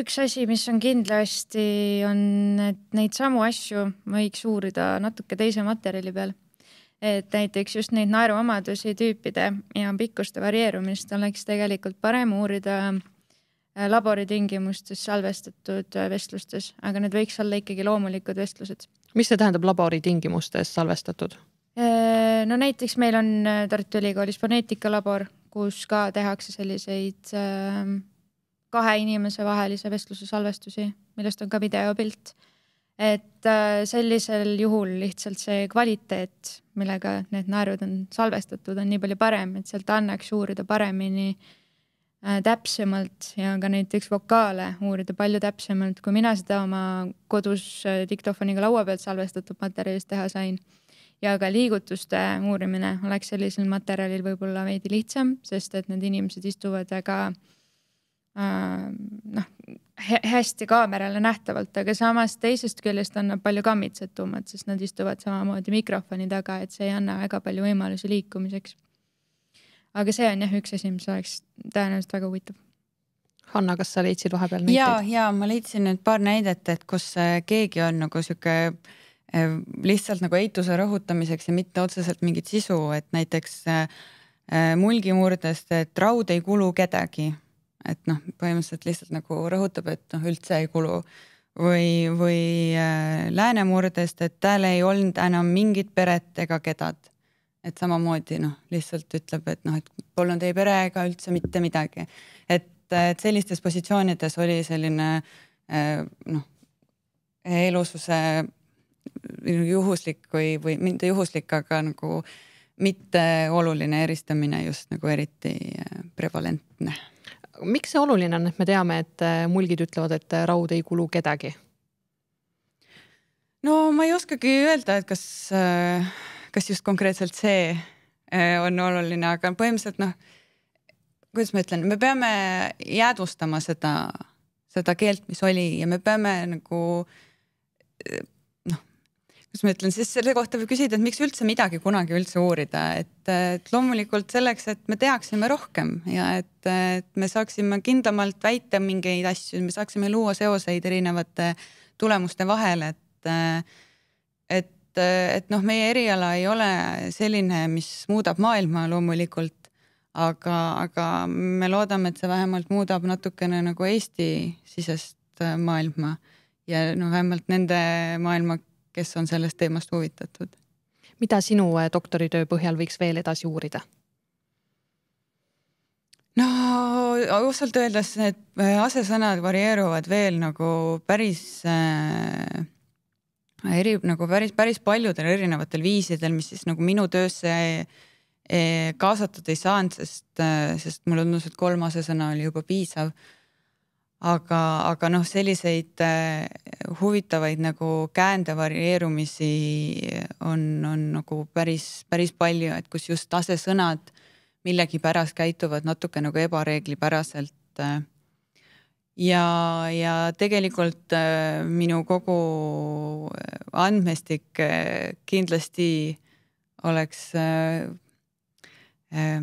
üks asi, mis on kindlasti, on, et neid samu asju võiks uurida natuke teise materjali peal et näiteks just neid naeruomadusi, tüüpide ja pikkuste varieerumist oleks tegelikult parem uurida äh, laboritingimustes salvestatud äh, vestlustes, aga need võiks olla ikkagi loomulikud vestlused. mis see tähendab laboritingimustes salvestatud? Äh, no näiteks meil on Tartu Ülikoolis foneetikalabor, kus ka tehakse selliseid kahe inimese vahelise vestluse salvestusi, millest on ka videopilt et äh, sellisel juhul lihtsalt see kvaliteet, millega need naerud on salvestatud, on nii palju parem, et sealt annaks uurida paremini äh, täpsemalt ja ka näiteks vokaale uurida palju täpsemalt, kui mina seda oma kodus äh, diktofoniga laua pealt salvestatud materjalis teha sain. ja ka liigutuste uurimine oleks sellisel materjalil võib-olla veidi lihtsam, sest et need inimesed istuvad väga äh, Äh, noh hästi kaamerale nähtavalt, aga samas teisest küljest on nad palju kammitsetumad, sest nad istuvad samamoodi mikrofoni taga, et see ei anna väga palju võimalusi liikumiseks. aga see on jah üks asi, mis oleks tõenäoliselt väga huvitav. Hanna, kas sa leidsid vahepeal näiteid? ja, ja ma leidsin nüüd paar näidet, et kus äh, keegi on nagu sihuke äh, lihtsalt nagu eituse rõhutamiseks ja mitte otseselt mingit sisu, et näiteks mulgimurdest, et raud ei kulu kedagi et noh, põhimõtteliselt lihtsalt nagu rõhutab, et noh, üldse ei kulu või, või äh, läänemurdest, et tal ei olnud enam mingit peret ega kedad. et samamoodi noh, lihtsalt ütleb, et noh, et polnud ei pere ega üldse mitte midagi. et, äh, et sellistes positsioonides oli selline äh, noh, elususe juhuslik või, või mitte juhuslik, aga nagu mitteoluline eristamine just nagu eriti prevalentne miks see oluline on, et me teame, et äh, mulgid ütlevad, et äh, raud ei kulu kedagi? no ma ei oskagi öelda, et kas, äh, kas just konkreetselt see on oluline, aga põhimõtteliselt noh, kuidas ma ütlen, me peame jäädvustama seda, seda keelt, mis oli ja me peame nagu kuidas ma ütlen, siis selle kohta võib küsida, et miks üldse midagi kunagi üldse uurida, et, et loomulikult selleks, et me teaksime rohkem ja et, et me saaksime kindlamalt väita mingeid asju, me saaksime luua seoseid erinevate tulemuste vahel, et, et, et noh, meie eriala ei ole selline, mis muudab maailma loomulikult, aga, aga me loodame, et see vähemalt muudab natukene nagu Eesti-sisest äh, maailma ja noh, vähemalt nende maailma kes on sellest teemast huvitatud. mida sinu äh, doktoritöö põhjal võiks veel edasi uurida? no ausalt öeldes need äh, asesõnad varieeruvad veel nagu päris äh, eri, nagu päris, päris paljudel erinevatel viisidel, mis siis nagu minu töösse ei, äh, ei, kaasatud ei saanud, sest, sest mulle tundus, et kolm asesõna oli juba piisav aga, aga noh, selliseid eh, huvitavaid nagu käände varieerumisi on, on nagu päris, päris palju, et kus just asesõnad millegipärast käituvad natuke nagu ebareeglipäraselt. Eh. ja, ja tegelikult eh, minu kogu andmestik kindlasti oleks äh, äh,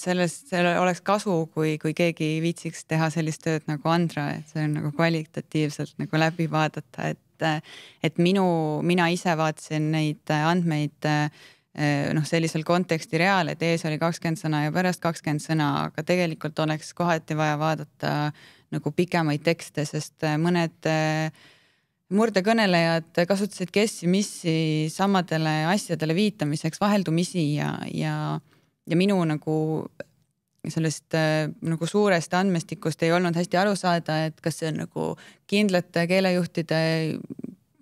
sellest, sellel oleks kasu, kui, kui keegi viitsiks teha sellist tööd nagu Andra, et see on nagu kvalitatiivselt nagu läbi vaadata, et, et minu, mina ise vaatasin neid andmeid eh, noh, sellisel konteksti real, et ees oli kakskümmend sõna ja pärast kakskümmend sõna, aga tegelikult oleks kohati vaja vaadata nagu pikemaid tekste, sest mõned eh, murdekõnelejad kasutasid kes-missi samadele asjadele viitamiseks vaheldumisi ja, ja ja minu nagu sellest äh, nagu suurest andmestikust ei olnud hästi aru saada, et kas see on nagu kindlate keelejuhtide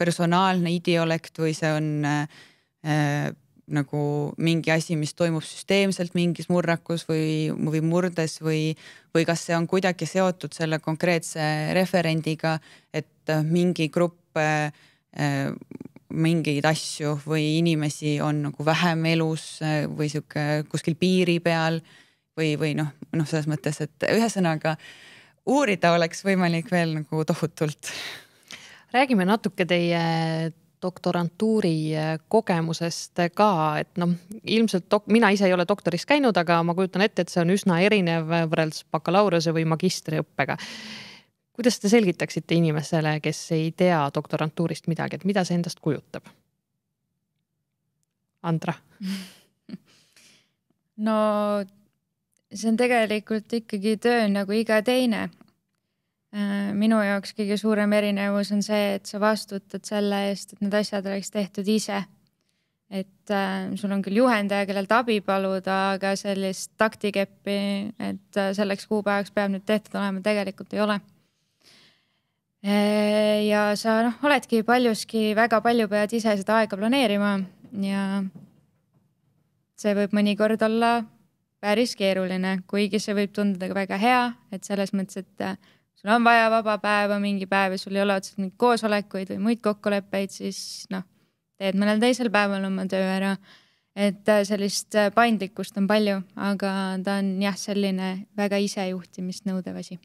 personaalne idiolekt või see on äh, äh, nagu mingi asi, mis toimub süsteemselt mingis murrakus või, või murdes või, või kas see on kuidagi seotud selle konkreetse referendiga, et äh, mingi grupp äh, mingeid asju või inimesi on nagu vähem elus eh, või sihuke kuskil piiri peal või, või noh, noh, selles mõttes, et ühesõnaga uurida oleks võimalik veel nagu tohutult. räägime natuke teie doktorantuuri eh, kogemusest ka, et noh, ilmselt dok-, mina ise ei ole doktoris käinud, aga ma kujutan ette, et see on üsna erinev eh, võrreldes bakalaureuse või magistriõppega kuidas te selgitaksite inimesele, kes ei tea doktorantuurist midagi, et mida see endast kujutab? Andra no see on tegelikult ikkagi töö nagu iga teine. Äh, minu jaoks kõige suurem erinevus on see, et sa vastutad selle eest, et need asjad oleks tehtud ise. et äh, sul on küll juhendaja, kellelt abi paluda, aga sellist taktikeppi, et äh, selleks kuupäevaks peab nüüd tehtud olema, tegelikult ei ole ja sa noh, oledki paljuski väga palju pead ise seda aega planeerima ja see võib mõnikord olla päris keeruline, kuigi see võib tunduda ka väga hea, et selles mõttes, et äh, sul on vaja vaba päeva mingi päev ja sul ei ole otseselt mingeid koosolekuid või muid kokkuleppeid, siis noh, teed mõnel teisel päeval oma töö ära. et äh, sellist äh, paindlikkust on palju, aga ta on jah, selline väga isejuhtimist nõudev asi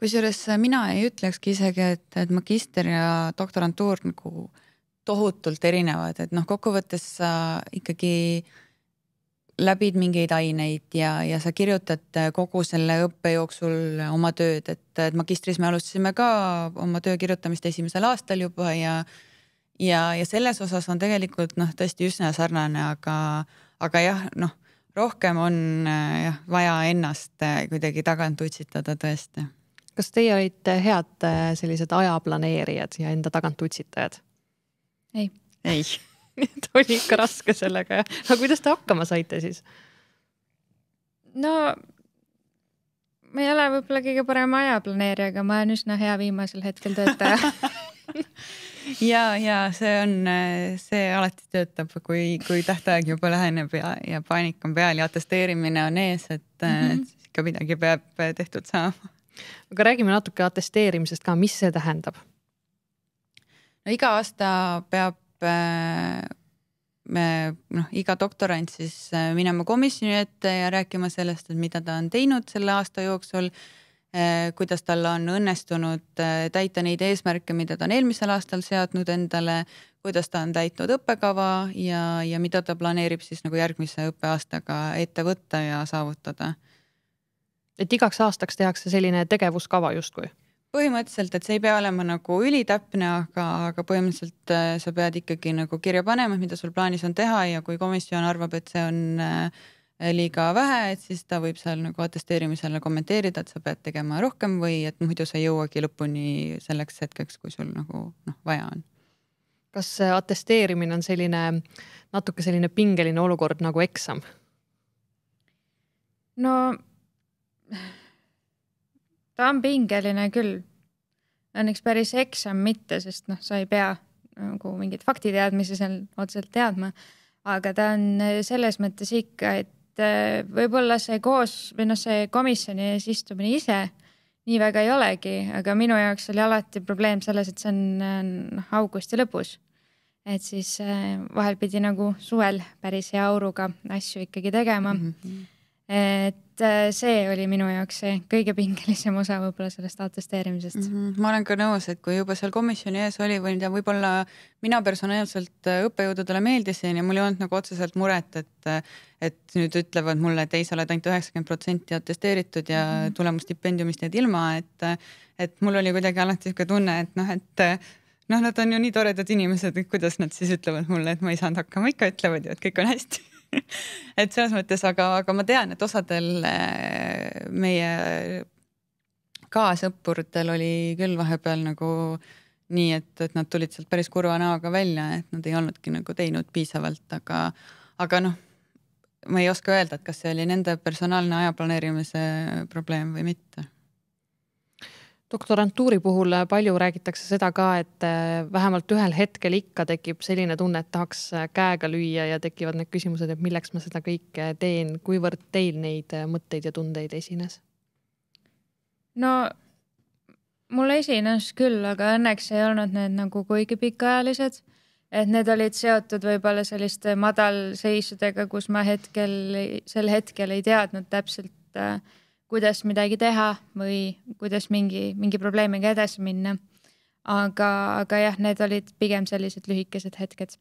kusjuures äh, mina ei ütlekski isegi, et, et magister ja doktorantuur nagu tohutult erinevad, et noh, kokkuvõttes sa ikkagi läbid mingeid aineid ja, ja sa kirjutad äh, kogu selle õppe jooksul oma tööd, et, et magistris me alustasime ka oma töö kirjutamist esimesel aastal juba ja ja, ja selles osas on tegelikult noh, tõesti üsna sarnane, aga, aga jah, noh, rohkem on äh, jah vaja ennast kuidagi tagant utsitada tõesti kas teie olite head äh, sellised ajaplaneerijad ja enda tagant utsitajad? ei. ei et oli ikka raske sellega, aga kuidas te hakkama saite siis? no ma ei ole võib-olla kõige parem ajaplaneerija, aga ma olen üsna hea viimasel hetkel töötaja ja, ja see on, see alati töötab, kui, kui tähtaeg juba läheneb ja, ja paanika on peal ja atesteerimine on ees, et mm -hmm. Et mhm. siis ikka midagi peab tehtud saama aga räägime natuke atesteerimisest ka, mis see tähendab? no iga aasta peab äh, noh, iga doktorant siis äh, minema komisjoni ette ja rääkima sellest, et mida ta on teinud selle aasta jooksul, äh, kuidas tal on õnnestunud täita neid eesmärke, mida ta on eelmisel aastal seadnud endale, kuidas ta on täitnud õppekava ja, ja mida ta planeerib siis nagu järgmise õppeaastaga ette võtta ja saavutada et igaks aastaks tehakse selline tegevuskava justkui? põhimõtteliselt, et see ei pea olema nagu ülitäpne, aga, aga põhimõtteliselt äh, sa pead ikkagi nagu kirja panema, mida sul plaanis on teha ja kui komisjon arvab, et see on äh, liiga vähe, et siis ta võib seal nagu atesteerimisele kommenteerida, et sa pead tegema rohkem või et muidu sa ei jõuagi lõpuni selleks hetkeks, kui sul nagu noh, vaja on kas atesteerimine on selline natuke selline pingeline olukord nagu eksam? no ta on pingeline küll. Õnneks päris eksam mitte, sest noh, sa ei pea nagu mingeid faktiteadmisi seal otseselt teadma. aga ta on äh, selles mõttes ikka, et äh, võib-olla see koos või noh, see komisjoni ees istumine ise nii väga ei olegi, aga minu jaoks oli alati probleem selles, et see on noh, augusti lõpus. et siis äh, vahel pidi nagu suvel päris hea auruga asju ikkagi tegema mm. -hmm. et et äh, see oli minu jaoks see kõige pingelisem osa võib-olla sellest atesteerimisest mm. -hmm. ma olen ka nõus, et kui juba seal komisjoni ees oli või mida võib-olla mina personaalselt äh, õppejõududele meeldisin ja mul ei olnud nagu otseselt muret, et, äh, et nüüd ütlevad mulle, et ei, sa oled ainult üheksakümmend protsenti atesteeritud ja mm -hmm. tulemusstipendiumist jääd ilma, et, et mul oli kuidagi alati sihuke tunne, et noh, et noh, nad on ju nii toredad inimesed, et kuidas nad siis ütlevad mulle, et ma ei saanud hakkama, ikka ütlevad ju, et kõik on hästi et selles mõttes, aga, aga ma tean, et osadel äh, meie kaasõppuritel oli küll vahepeal nagu nii, et, et nad tulid sealt päris kurva näoga välja, et nad ei olnudki nagu teinud piisavalt, aga, aga noh, ma ei oska öelda, et kas see oli nende personaalne aja planeerimise probleem või mitte doktorantuuri puhul äh, palju räägitakse seda ka, et äh, vähemalt ühel hetkel ikka tekib selline tunne, et tahaks äh, käega lüüa ja tekivad need küsimused, et milleks ma seda kõike teen, kuivõrd teil neid mõtteid ja tundeid esines? no mul esines küll, aga õnneks ei olnud need nagu kuigi pikaajalised, et need olid seotud võib-olla selliste madalseisudega, kus ma hetkel, sel hetkel ei teadnud täpselt äh, kuidas midagi teha või kuidas mingi, mingi probleemiga edasi minna. aga, aga jah, need olid pigem sellised lühikesed hetked.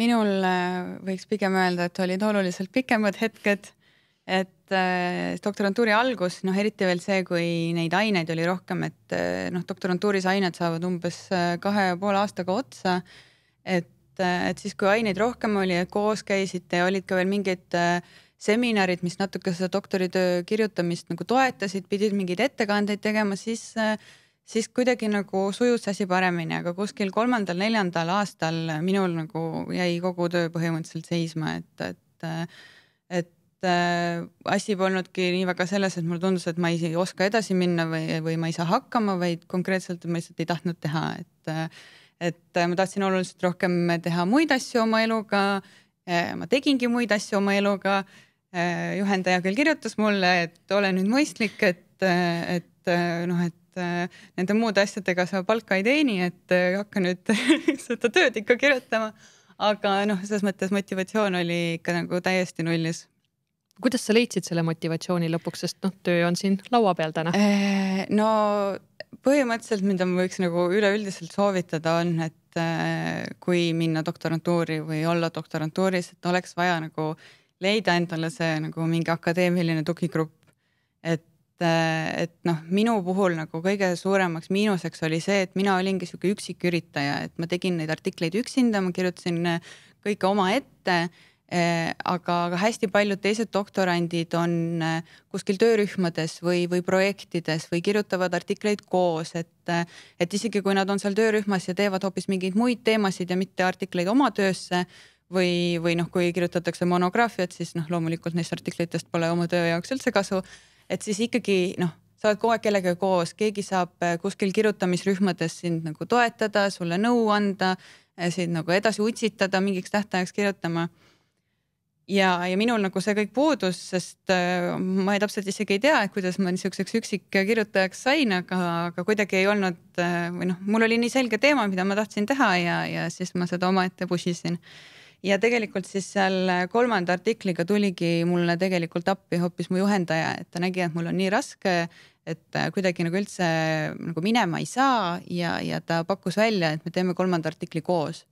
minul äh, võiks pigem öelda, et olid oluliselt pikemad hetked, et äh, doktorantuuri algus, noh, eriti veel see, kui neid aineid oli rohkem, et äh, noh, doktorantuuris ained saavad umbes äh, kahe ja poole aastaga otsa. et, et siis, kui aineid rohkem oli, koos käisite ja olid ka veel mingid äh, seminarid, mis natuke seda doktoritöö kirjutamist nagu toetasid, pidid mingeid ettekandeid tegema, siis, siis kuidagi nagu sujus see asi paremini, aga kuskil kolmandal-neljandal aastal minul nagu jäi kogu töö põhimõtteliselt seisma, et, et, et äh, asi polnudki nii väga selles, et mulle tundus, et ma ei oska edasi minna või, või ma ei saa hakkama, vaid konkreetselt ma lihtsalt ei tahtnud teha, et, et ma tahtsin oluliselt rohkem teha muid asju oma eluga. Äh, ma tegingi muid asju oma eluga Äh, juhendaja küll kirjutas mulle, et ole nüüd mõistlik, et, äh, et äh, noh, et nende muude asjadega sa palka ei teeni, et hakka nüüd seda tööd ikka kirjutama. aga noh, selles mõttes motivatsioon oli ikka nagu täiesti nullis kuidas sa leidsid selle motivatsiooni lõpuks, sest noh, töö on siin laua peal täna? no põhimõtteliselt, mida ma võiks nagu üleüldiselt soovitada, on, et kui minna doktorantuuri või olla doktorantuuris, et oleks vaja nagu leida endale see nagu mingi akadeemiline tugigrupp. et, äh, et noh, minu puhul nagu kõige suuremaks miinuseks oli see, et mina olingi sihuke üksiküritaja, et ma tegin neid artikleid üksinda, ma kirjutasin äh, kõike omaette äh, aga, aga hästi paljud teised doktorandid on kuskil töörühmades või, või projektides või kirjutavad artikleid koos, et, et isegi kui nad on seal töörühmas ja teevad hoopis mingeid muid teemasid ja mitte artikleid oma töösse, või, või noh, kui kirjutatakse monograafiat, siis noh, loomulikult neist artiklitest pole oma töö jaoks üldse kasu. et siis ikkagi noh, sa oled kogu aeg kellegagi koos, keegi saab eh, kuskil kirjutamisrühmades sind nagu toetada, sulle nõu anda, eh, sind nagu edasi utsitada mingiks tähtajaks kirjutama ja, ja minul nagu see kõik puudus, sest eh, ma täpselt isegi ei tea, et kuidas ma niisuguseks üksikkirjutajaks sain, aga, aga kuidagi ei olnud või noh, mul oli nii selge teema, mida ma tahtsin teha ja, ja siis ma seda omaette push isin ja tegelikult siis seal äh, kolmanda artikliga tuligi mulle tegelikult appi hoopis mu juhendaja, et ta nägi, et mul on nii raske, et äh, kuidagi nagu üldse äh, nagu minema ei saa ja, ja ta pakkus välja, et me teeme kolmanda artikli koos.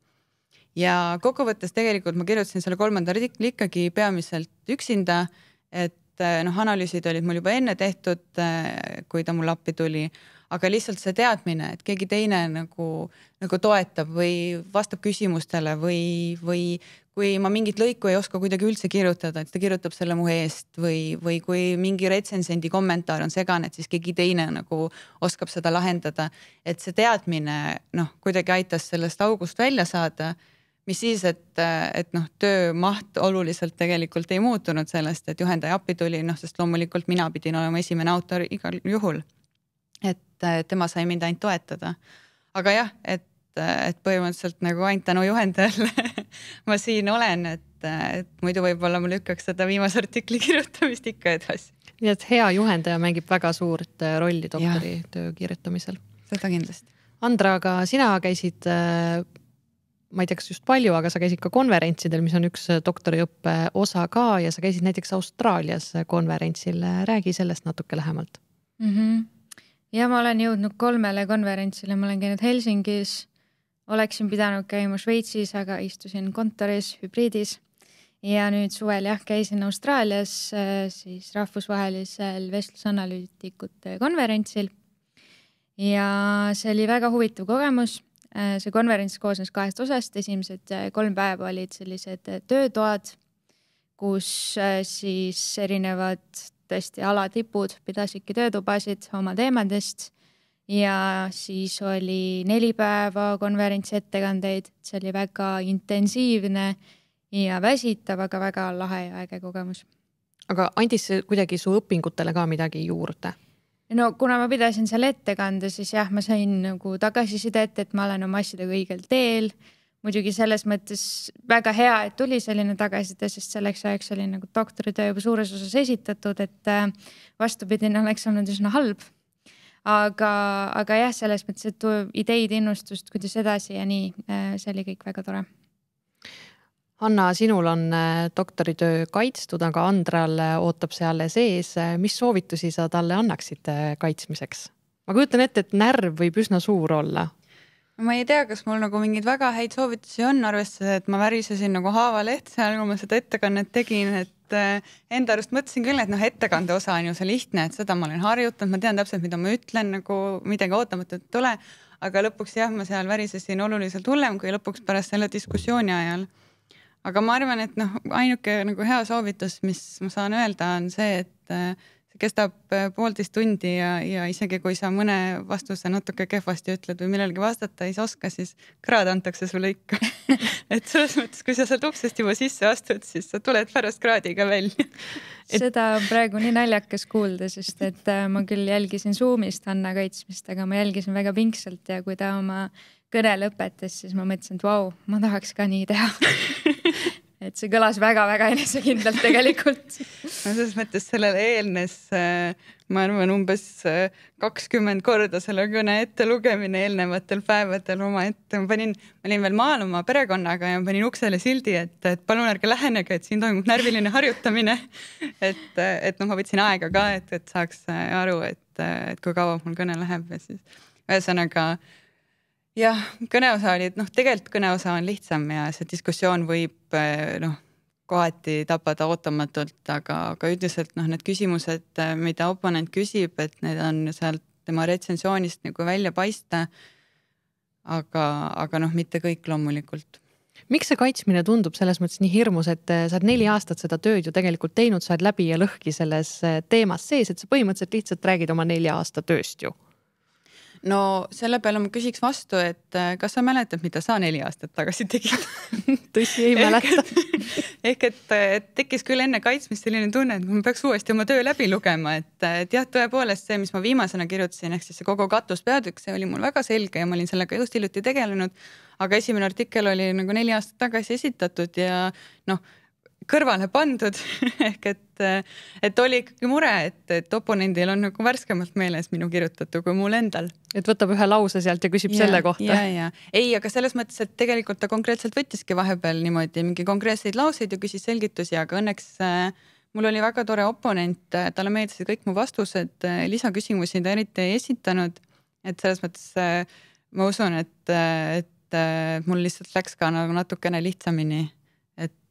ja kokkuvõttes tegelikult ma kirjutasin selle kolmanda artikli ikkagi peamiselt üksinda, et noh, analüüsid olid mul juba enne tehtud, kui ta mulle appi tuli aga lihtsalt see teadmine, et keegi teine nagu, nagu toetab või vastab küsimustele või, või kui ma mingit lõiku ei oska kuidagi üldse kirjutada, et ta kirjutab selle mu eest või, või kui mingi retsensendi kommentaar on segane, et siis keegi teine nagu oskab seda lahendada. et see teadmine noh, kuidagi aitas sellest august välja saada mis siis, et, et noh, töömaht oluliselt tegelikult ei muutunud sellest, et juhendaja appi tuli, noh, sest loomulikult mina pidin olema esimene autor igal juhul et tema sai mind ainult toetada. aga jah, et, et põhimõtteliselt nagu ainult tänu juhendajale ma siin olen, et, et muidu võib-olla ma lükkaks seda viimase artikli kirjutamist ikka edasi. nii et hea juhendaja mängib väga suurt äh, rolli doktoritöö kirjutamisel. seda kindlasti. Andra, aga sina käisid äh, ma ei tea, kas just palju, aga sa käisid ka konverentsidel, mis on üks äh, doktoriõppe osa ka ja sa käisid näiteks Austraalias konverentsil. räägi sellest natuke lähemalt mm. -hmm ja ma olen jõudnud kolmele konverentsile, ma olen käinud Helsingis, oleksin pidanud käima Šveitsis, aga istusin kontoris hübriidis. ja nüüd suvel jah, käisin Austraalias äh, siis rahvusvahelisel vestlusanalüütikute konverentsil. ja see oli väga huvitav kogemus. Äh, see konverents koosnes kahest osast, esimesed äh, kolm päeva olid sellised töötoad, kus siis erinevad tõesti alatipud pidasidki töötubasid oma teemadest. ja siis oli neli päeva konverentsi ettekandeid, see oli väga intensiivne ja väsitav, aga väga lahe ja äge kogemus. aga andis see kuidagi su õpingutele ka midagi juurde? no kuna ma pidasin seal ettekande, siis jah, ma sain nagu tagasisidet, et ma olen oma asjadega õigel teel muidugi selles mõttes väga hea, et tuli selline tagasiside, sest selleks ajaks oli nagu doktoritöö juba suures osas esitatud, et äh, vastupidine oleks olnud üsna halb. aga, aga jah, selles mõttes, et ideid, innustust, kuidas edasi ja nii, äh, see oli kõik väga tore. Anna, sinul on äh, doktoritöö kaitstud, aga Andral ootab see alles ees. mis soovitusi sa talle annaksid kaitsmiseks? ma kujutan ette, et närv võib üsna suur olla ma ei tea, kas mul nagu mingeid väga häid soovitusi on, arvestades, et ma värisesin nagu haavaleht seal, kui ma seda ettekannet tegin, et äh, enda arust mõtlesin küll, et noh, ettekande osa on ju see lihtne, et seda ma olen harjutanud, ma tean täpselt, mida ma ütlen, nagu midagi ootamatut ei tule. aga lõpuks jah, ma seal värisesin oluliselt hullem kui lõpuks pärast selle diskussiooni ajal. aga ma arvan, et noh, ainuke nagu hea soovitus, mis ma saan öelda, on see, et äh, kestab äh, poolteist tundi ja, ja isegi kui sa mõne vastuse natuke kehvasti ütled või millelegi vastata ei oska, siis kraad antakse sulle ikka et selles mõttes, kui sa sealt uksest juba sisse astud, siis sa tuled pärast kraadiga välja et.... seda on praegu nii naljakas kuulda, sest et äh, ma küll jälgisin Zoom'ist Hanna kaitsmist, aga ma jälgisin väga pingsalt ja kui ta oma kõne lõpetas, siis ma mõtlesin, et vau, ma tahaks ka nii teha et see kõlas väga-väga enesekindlalt tegelikult no selles mõttes sellele eelnes, äh, ma arvan, umbes äh, kakskümmend korda selle kõne ettelugemine eelnevatel päevadel omaette. ma panin, ma olin veel maal oma perekonnaga ja panin uksele sildi, et, et palun ärge lähenege, et siin toimub närviline harjutamine et, äh, et noh, ma võtsin aega ka, et, et saaks aru, et, et kui kaua mul kõne läheb ja siis ühesõnaga äh, jah, kõneosa oli, et noh, tegelikult kõneosa on lihtsam ja see diskussioon võib eh, noh, kohati tabada ootamatult, aga, aga üldiselt noh, need küsimused, eh, mida oponent küsib, et need on sealt tema retsensioonist nagu välja paista. aga, aga noh, mitte kõik loomulikult miks see kaitsmine tundub selles mõttes nii hirmus, et eh, sa oled neli aastat seda tööd ju tegelikult teinud, sa oled läbi ja lõhki selles teemas sees, et sa põhimõtteliselt lihtsalt räägid oma nelja aasta tööst ju no selle peale ma küsiks vastu, et äh, kas sa mäletad, mida sa neli aastat tagasi tegid tõsi, ei mäleta. ehk et, äh, et tekkis küll enne kaitsmist selline tunne, et ma peaks uuesti oma töö läbi lugema, et, äh, et jah, tõepoolest see, mis ma viimasena kirjutasin, ehk siis see kogu katuspeatükk, see oli mul väga selge ja ma olin sellega just hiljuti tegelenud. aga esimene artikkel oli nagu neli aastat tagasi esitatud ja noh kõrvale pandud ehk et, et oli ikkagi mure, et, et oponendil on nagu värskemalt meeles minu kirjutatu kui mul endal. et võtab ühe lause sealt ja küsib ja, selle kohta. ja, ja ei, aga selles mõttes, et tegelikult ta konkreetselt võttiski vahepeal niimoodi mingi konkreetseid lauseid ja küsis selgitusi, aga õnneks äh, mul oli väga tore oponent, äh, talle meeldisid kõik mu vastused, äh, lisaküsimusi ta eriti ei esitanud. et selles mõttes äh, ma usun, et, äh, et, et mul lihtsalt läks ka nagu natukene lihtsamini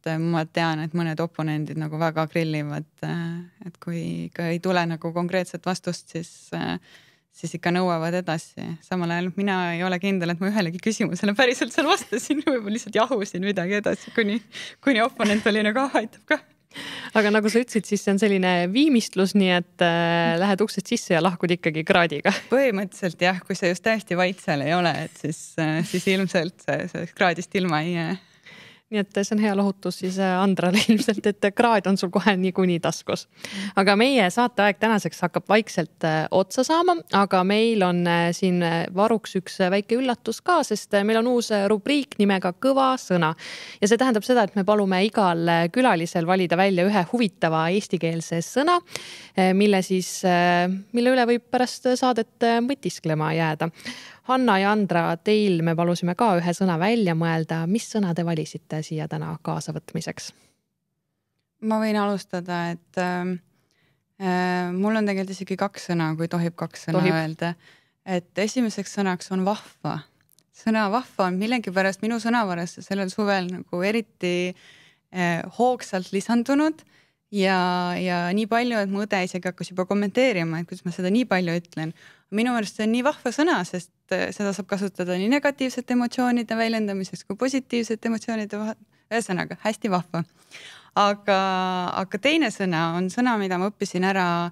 et äh, ma tean, et mõned oponendid nagu väga grillivad, äh, et kui ikka ei tule nagu konkreetset vastust, siis, äh, siis ikka nõuavad edasi. samal ajal mina ei ole kindel, et ma ühelegi küsimusele päriselt seal vastasin, võib-olla lihtsalt jahusin midagi edasi, kuni, kuni oponent oli nagu ah, aitab ka aga nagu sa ütlesid, siis see on selline viimistlus, nii et äh, lähed uksest sisse ja lahkud ikkagi kraadiga. põhimõtteliselt jah, kui sa just täiesti vait seal ei ole, et siis äh,, siis ilmselt sellest kraadist ilma ei jää nii et see on hea lohutus siis äh, Andrale ilmselt, et äh, kraad on sul kohe niikuinii taskus. aga meie saateaeg tänaseks hakkab vaikselt äh, otsa saama, aga meil on siin varuks üks väike üllatus ka, sest meil on uus rubriik nimega Kõva sõna. ja see tähendab seda, et me palume igal külalisel valida välja ühe huvitava eestikeelse sõna, mille siis, mille üle võib pärast saadet mõtisklema jääda Hanna ja Andra, teil me palusime ka ühe sõna välja mõelda, mis sõna te valisite siia täna kaasavõtmiseks? ma võin alustada, et äh, äh, mul on tegelikult isegi kaks sõna, kui tohib kaks sõna tohib. öelda. et esimeseks sõnaks on vahva. sõna vahva on millegipärast minu sõnavarasse sellel suvel nagu eriti äh, hoogsalt lisandunud äh, ja, ja nii palju, et mu õde isegi hakkas juba kommenteerima, et kuidas ma seda nii palju ütlen. minu meelest see on nii vahva sõna, sest äh, seda saab kasutada nii negatiivsete emotsioonide väljendamiseks kui positiivsete emotsioonide vahel. ühesõnaga hästi vahva. aga, aga teine sõna on sõna, mida ma õppisin ära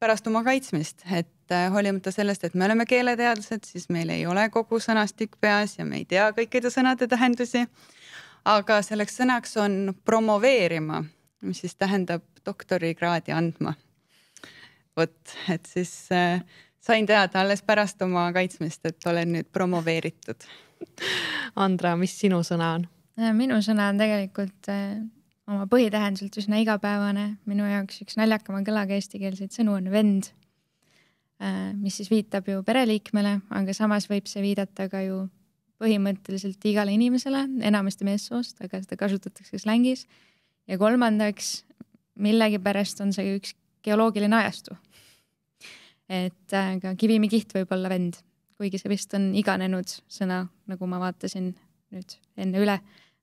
pärast oma kaitsmist, et äh, hoolimata sellest, et me oleme keeleteadlased, siis meil ei ole kogu sõnastik peas ja me ei tea kõikide sõnade tähendusi. aga selleks sõnaks on promoveerima mis siis tähendab doktorikraadi andma. vot, et siis äh, sain teada alles pärast oma kaitsmist, et olen nüüd promoveeritud. Andra, mis sinu sõna on? Äh, minu sõna on tegelikult äh, oma põhitähenduselt üsna igapäevane, minu jaoks üks naljakama kõlaga eestikeelseid sõnu on vend äh,, mis siis viitab ju pereliikmele, aga samas võib see viidata ka ju põhimõtteliselt igale inimesele, enamasti meessoost, aga seda kasutatakse slängis äh, ja kolmandaks, millegipärast on see üks geoloogiline ajastu. et äh, ka kivimikiht võib olla vend, kuigi see vist on iganenud sõna, nagu ma vaatasin nüüd enne üle,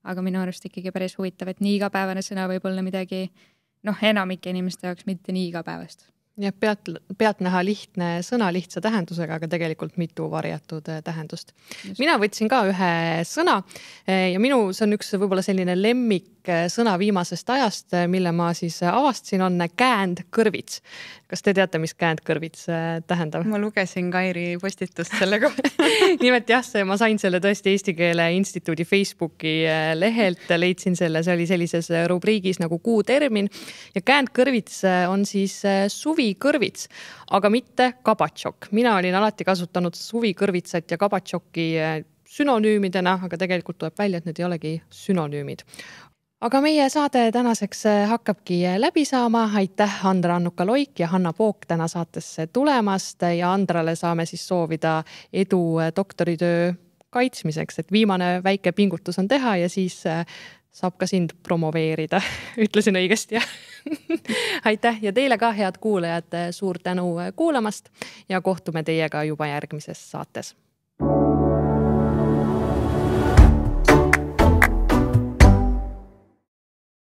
aga minu arust ikkagi päris huvitav, et nii igapäevane sõna võib olla midagi noh, enamike inimeste jaoks mitte nii igapäevast nii et pealt, pealtnäha lihtne sõna lihtsa tähendusega, aga tegelikult mitu varjatud äh, tähendust. mina võtsin ka ühe sõna äh, ja minu, see on üks võib-olla selline lemmiksõna äh, viimasest ajast, mille ma siis avastasin, on käändkõrvits kas te teate, mis käendkõrvits tähendab? ma lugesin Kairi postitust selle kohta nimelt jah, see, ma sain selle tõesti Eesti Keele Instituudi Facebooki eh, lehelt, leidsin selle, see oli sellises eh, rubriigis nagu kuutermin ja käendkõrvits eh, on siis suvikõrvits, aga mitte kabatšokk. mina olin alati kasutanud suvikõrvitsat ja kabatšokki sünonüümidena, aga tegelikult tuleb välja, et need ei olegi sünonüümid aga meie saade tänaseks äh, hakkabki äh, läbi saama. aitäh, Andra Annuka-Loik ja Hanna Pook täna saatesse tulemast ja Andrale saame siis soovida edu äh, doktoritöö kaitsmiseks, et viimane väike pingutus on teha ja siis saab ka sind promoveerida. ütlesin õigesti, jah? aitäh ja teile ka, head kuulajad, suur tänu kuulamast ja kohtume teiega juba järgmises saates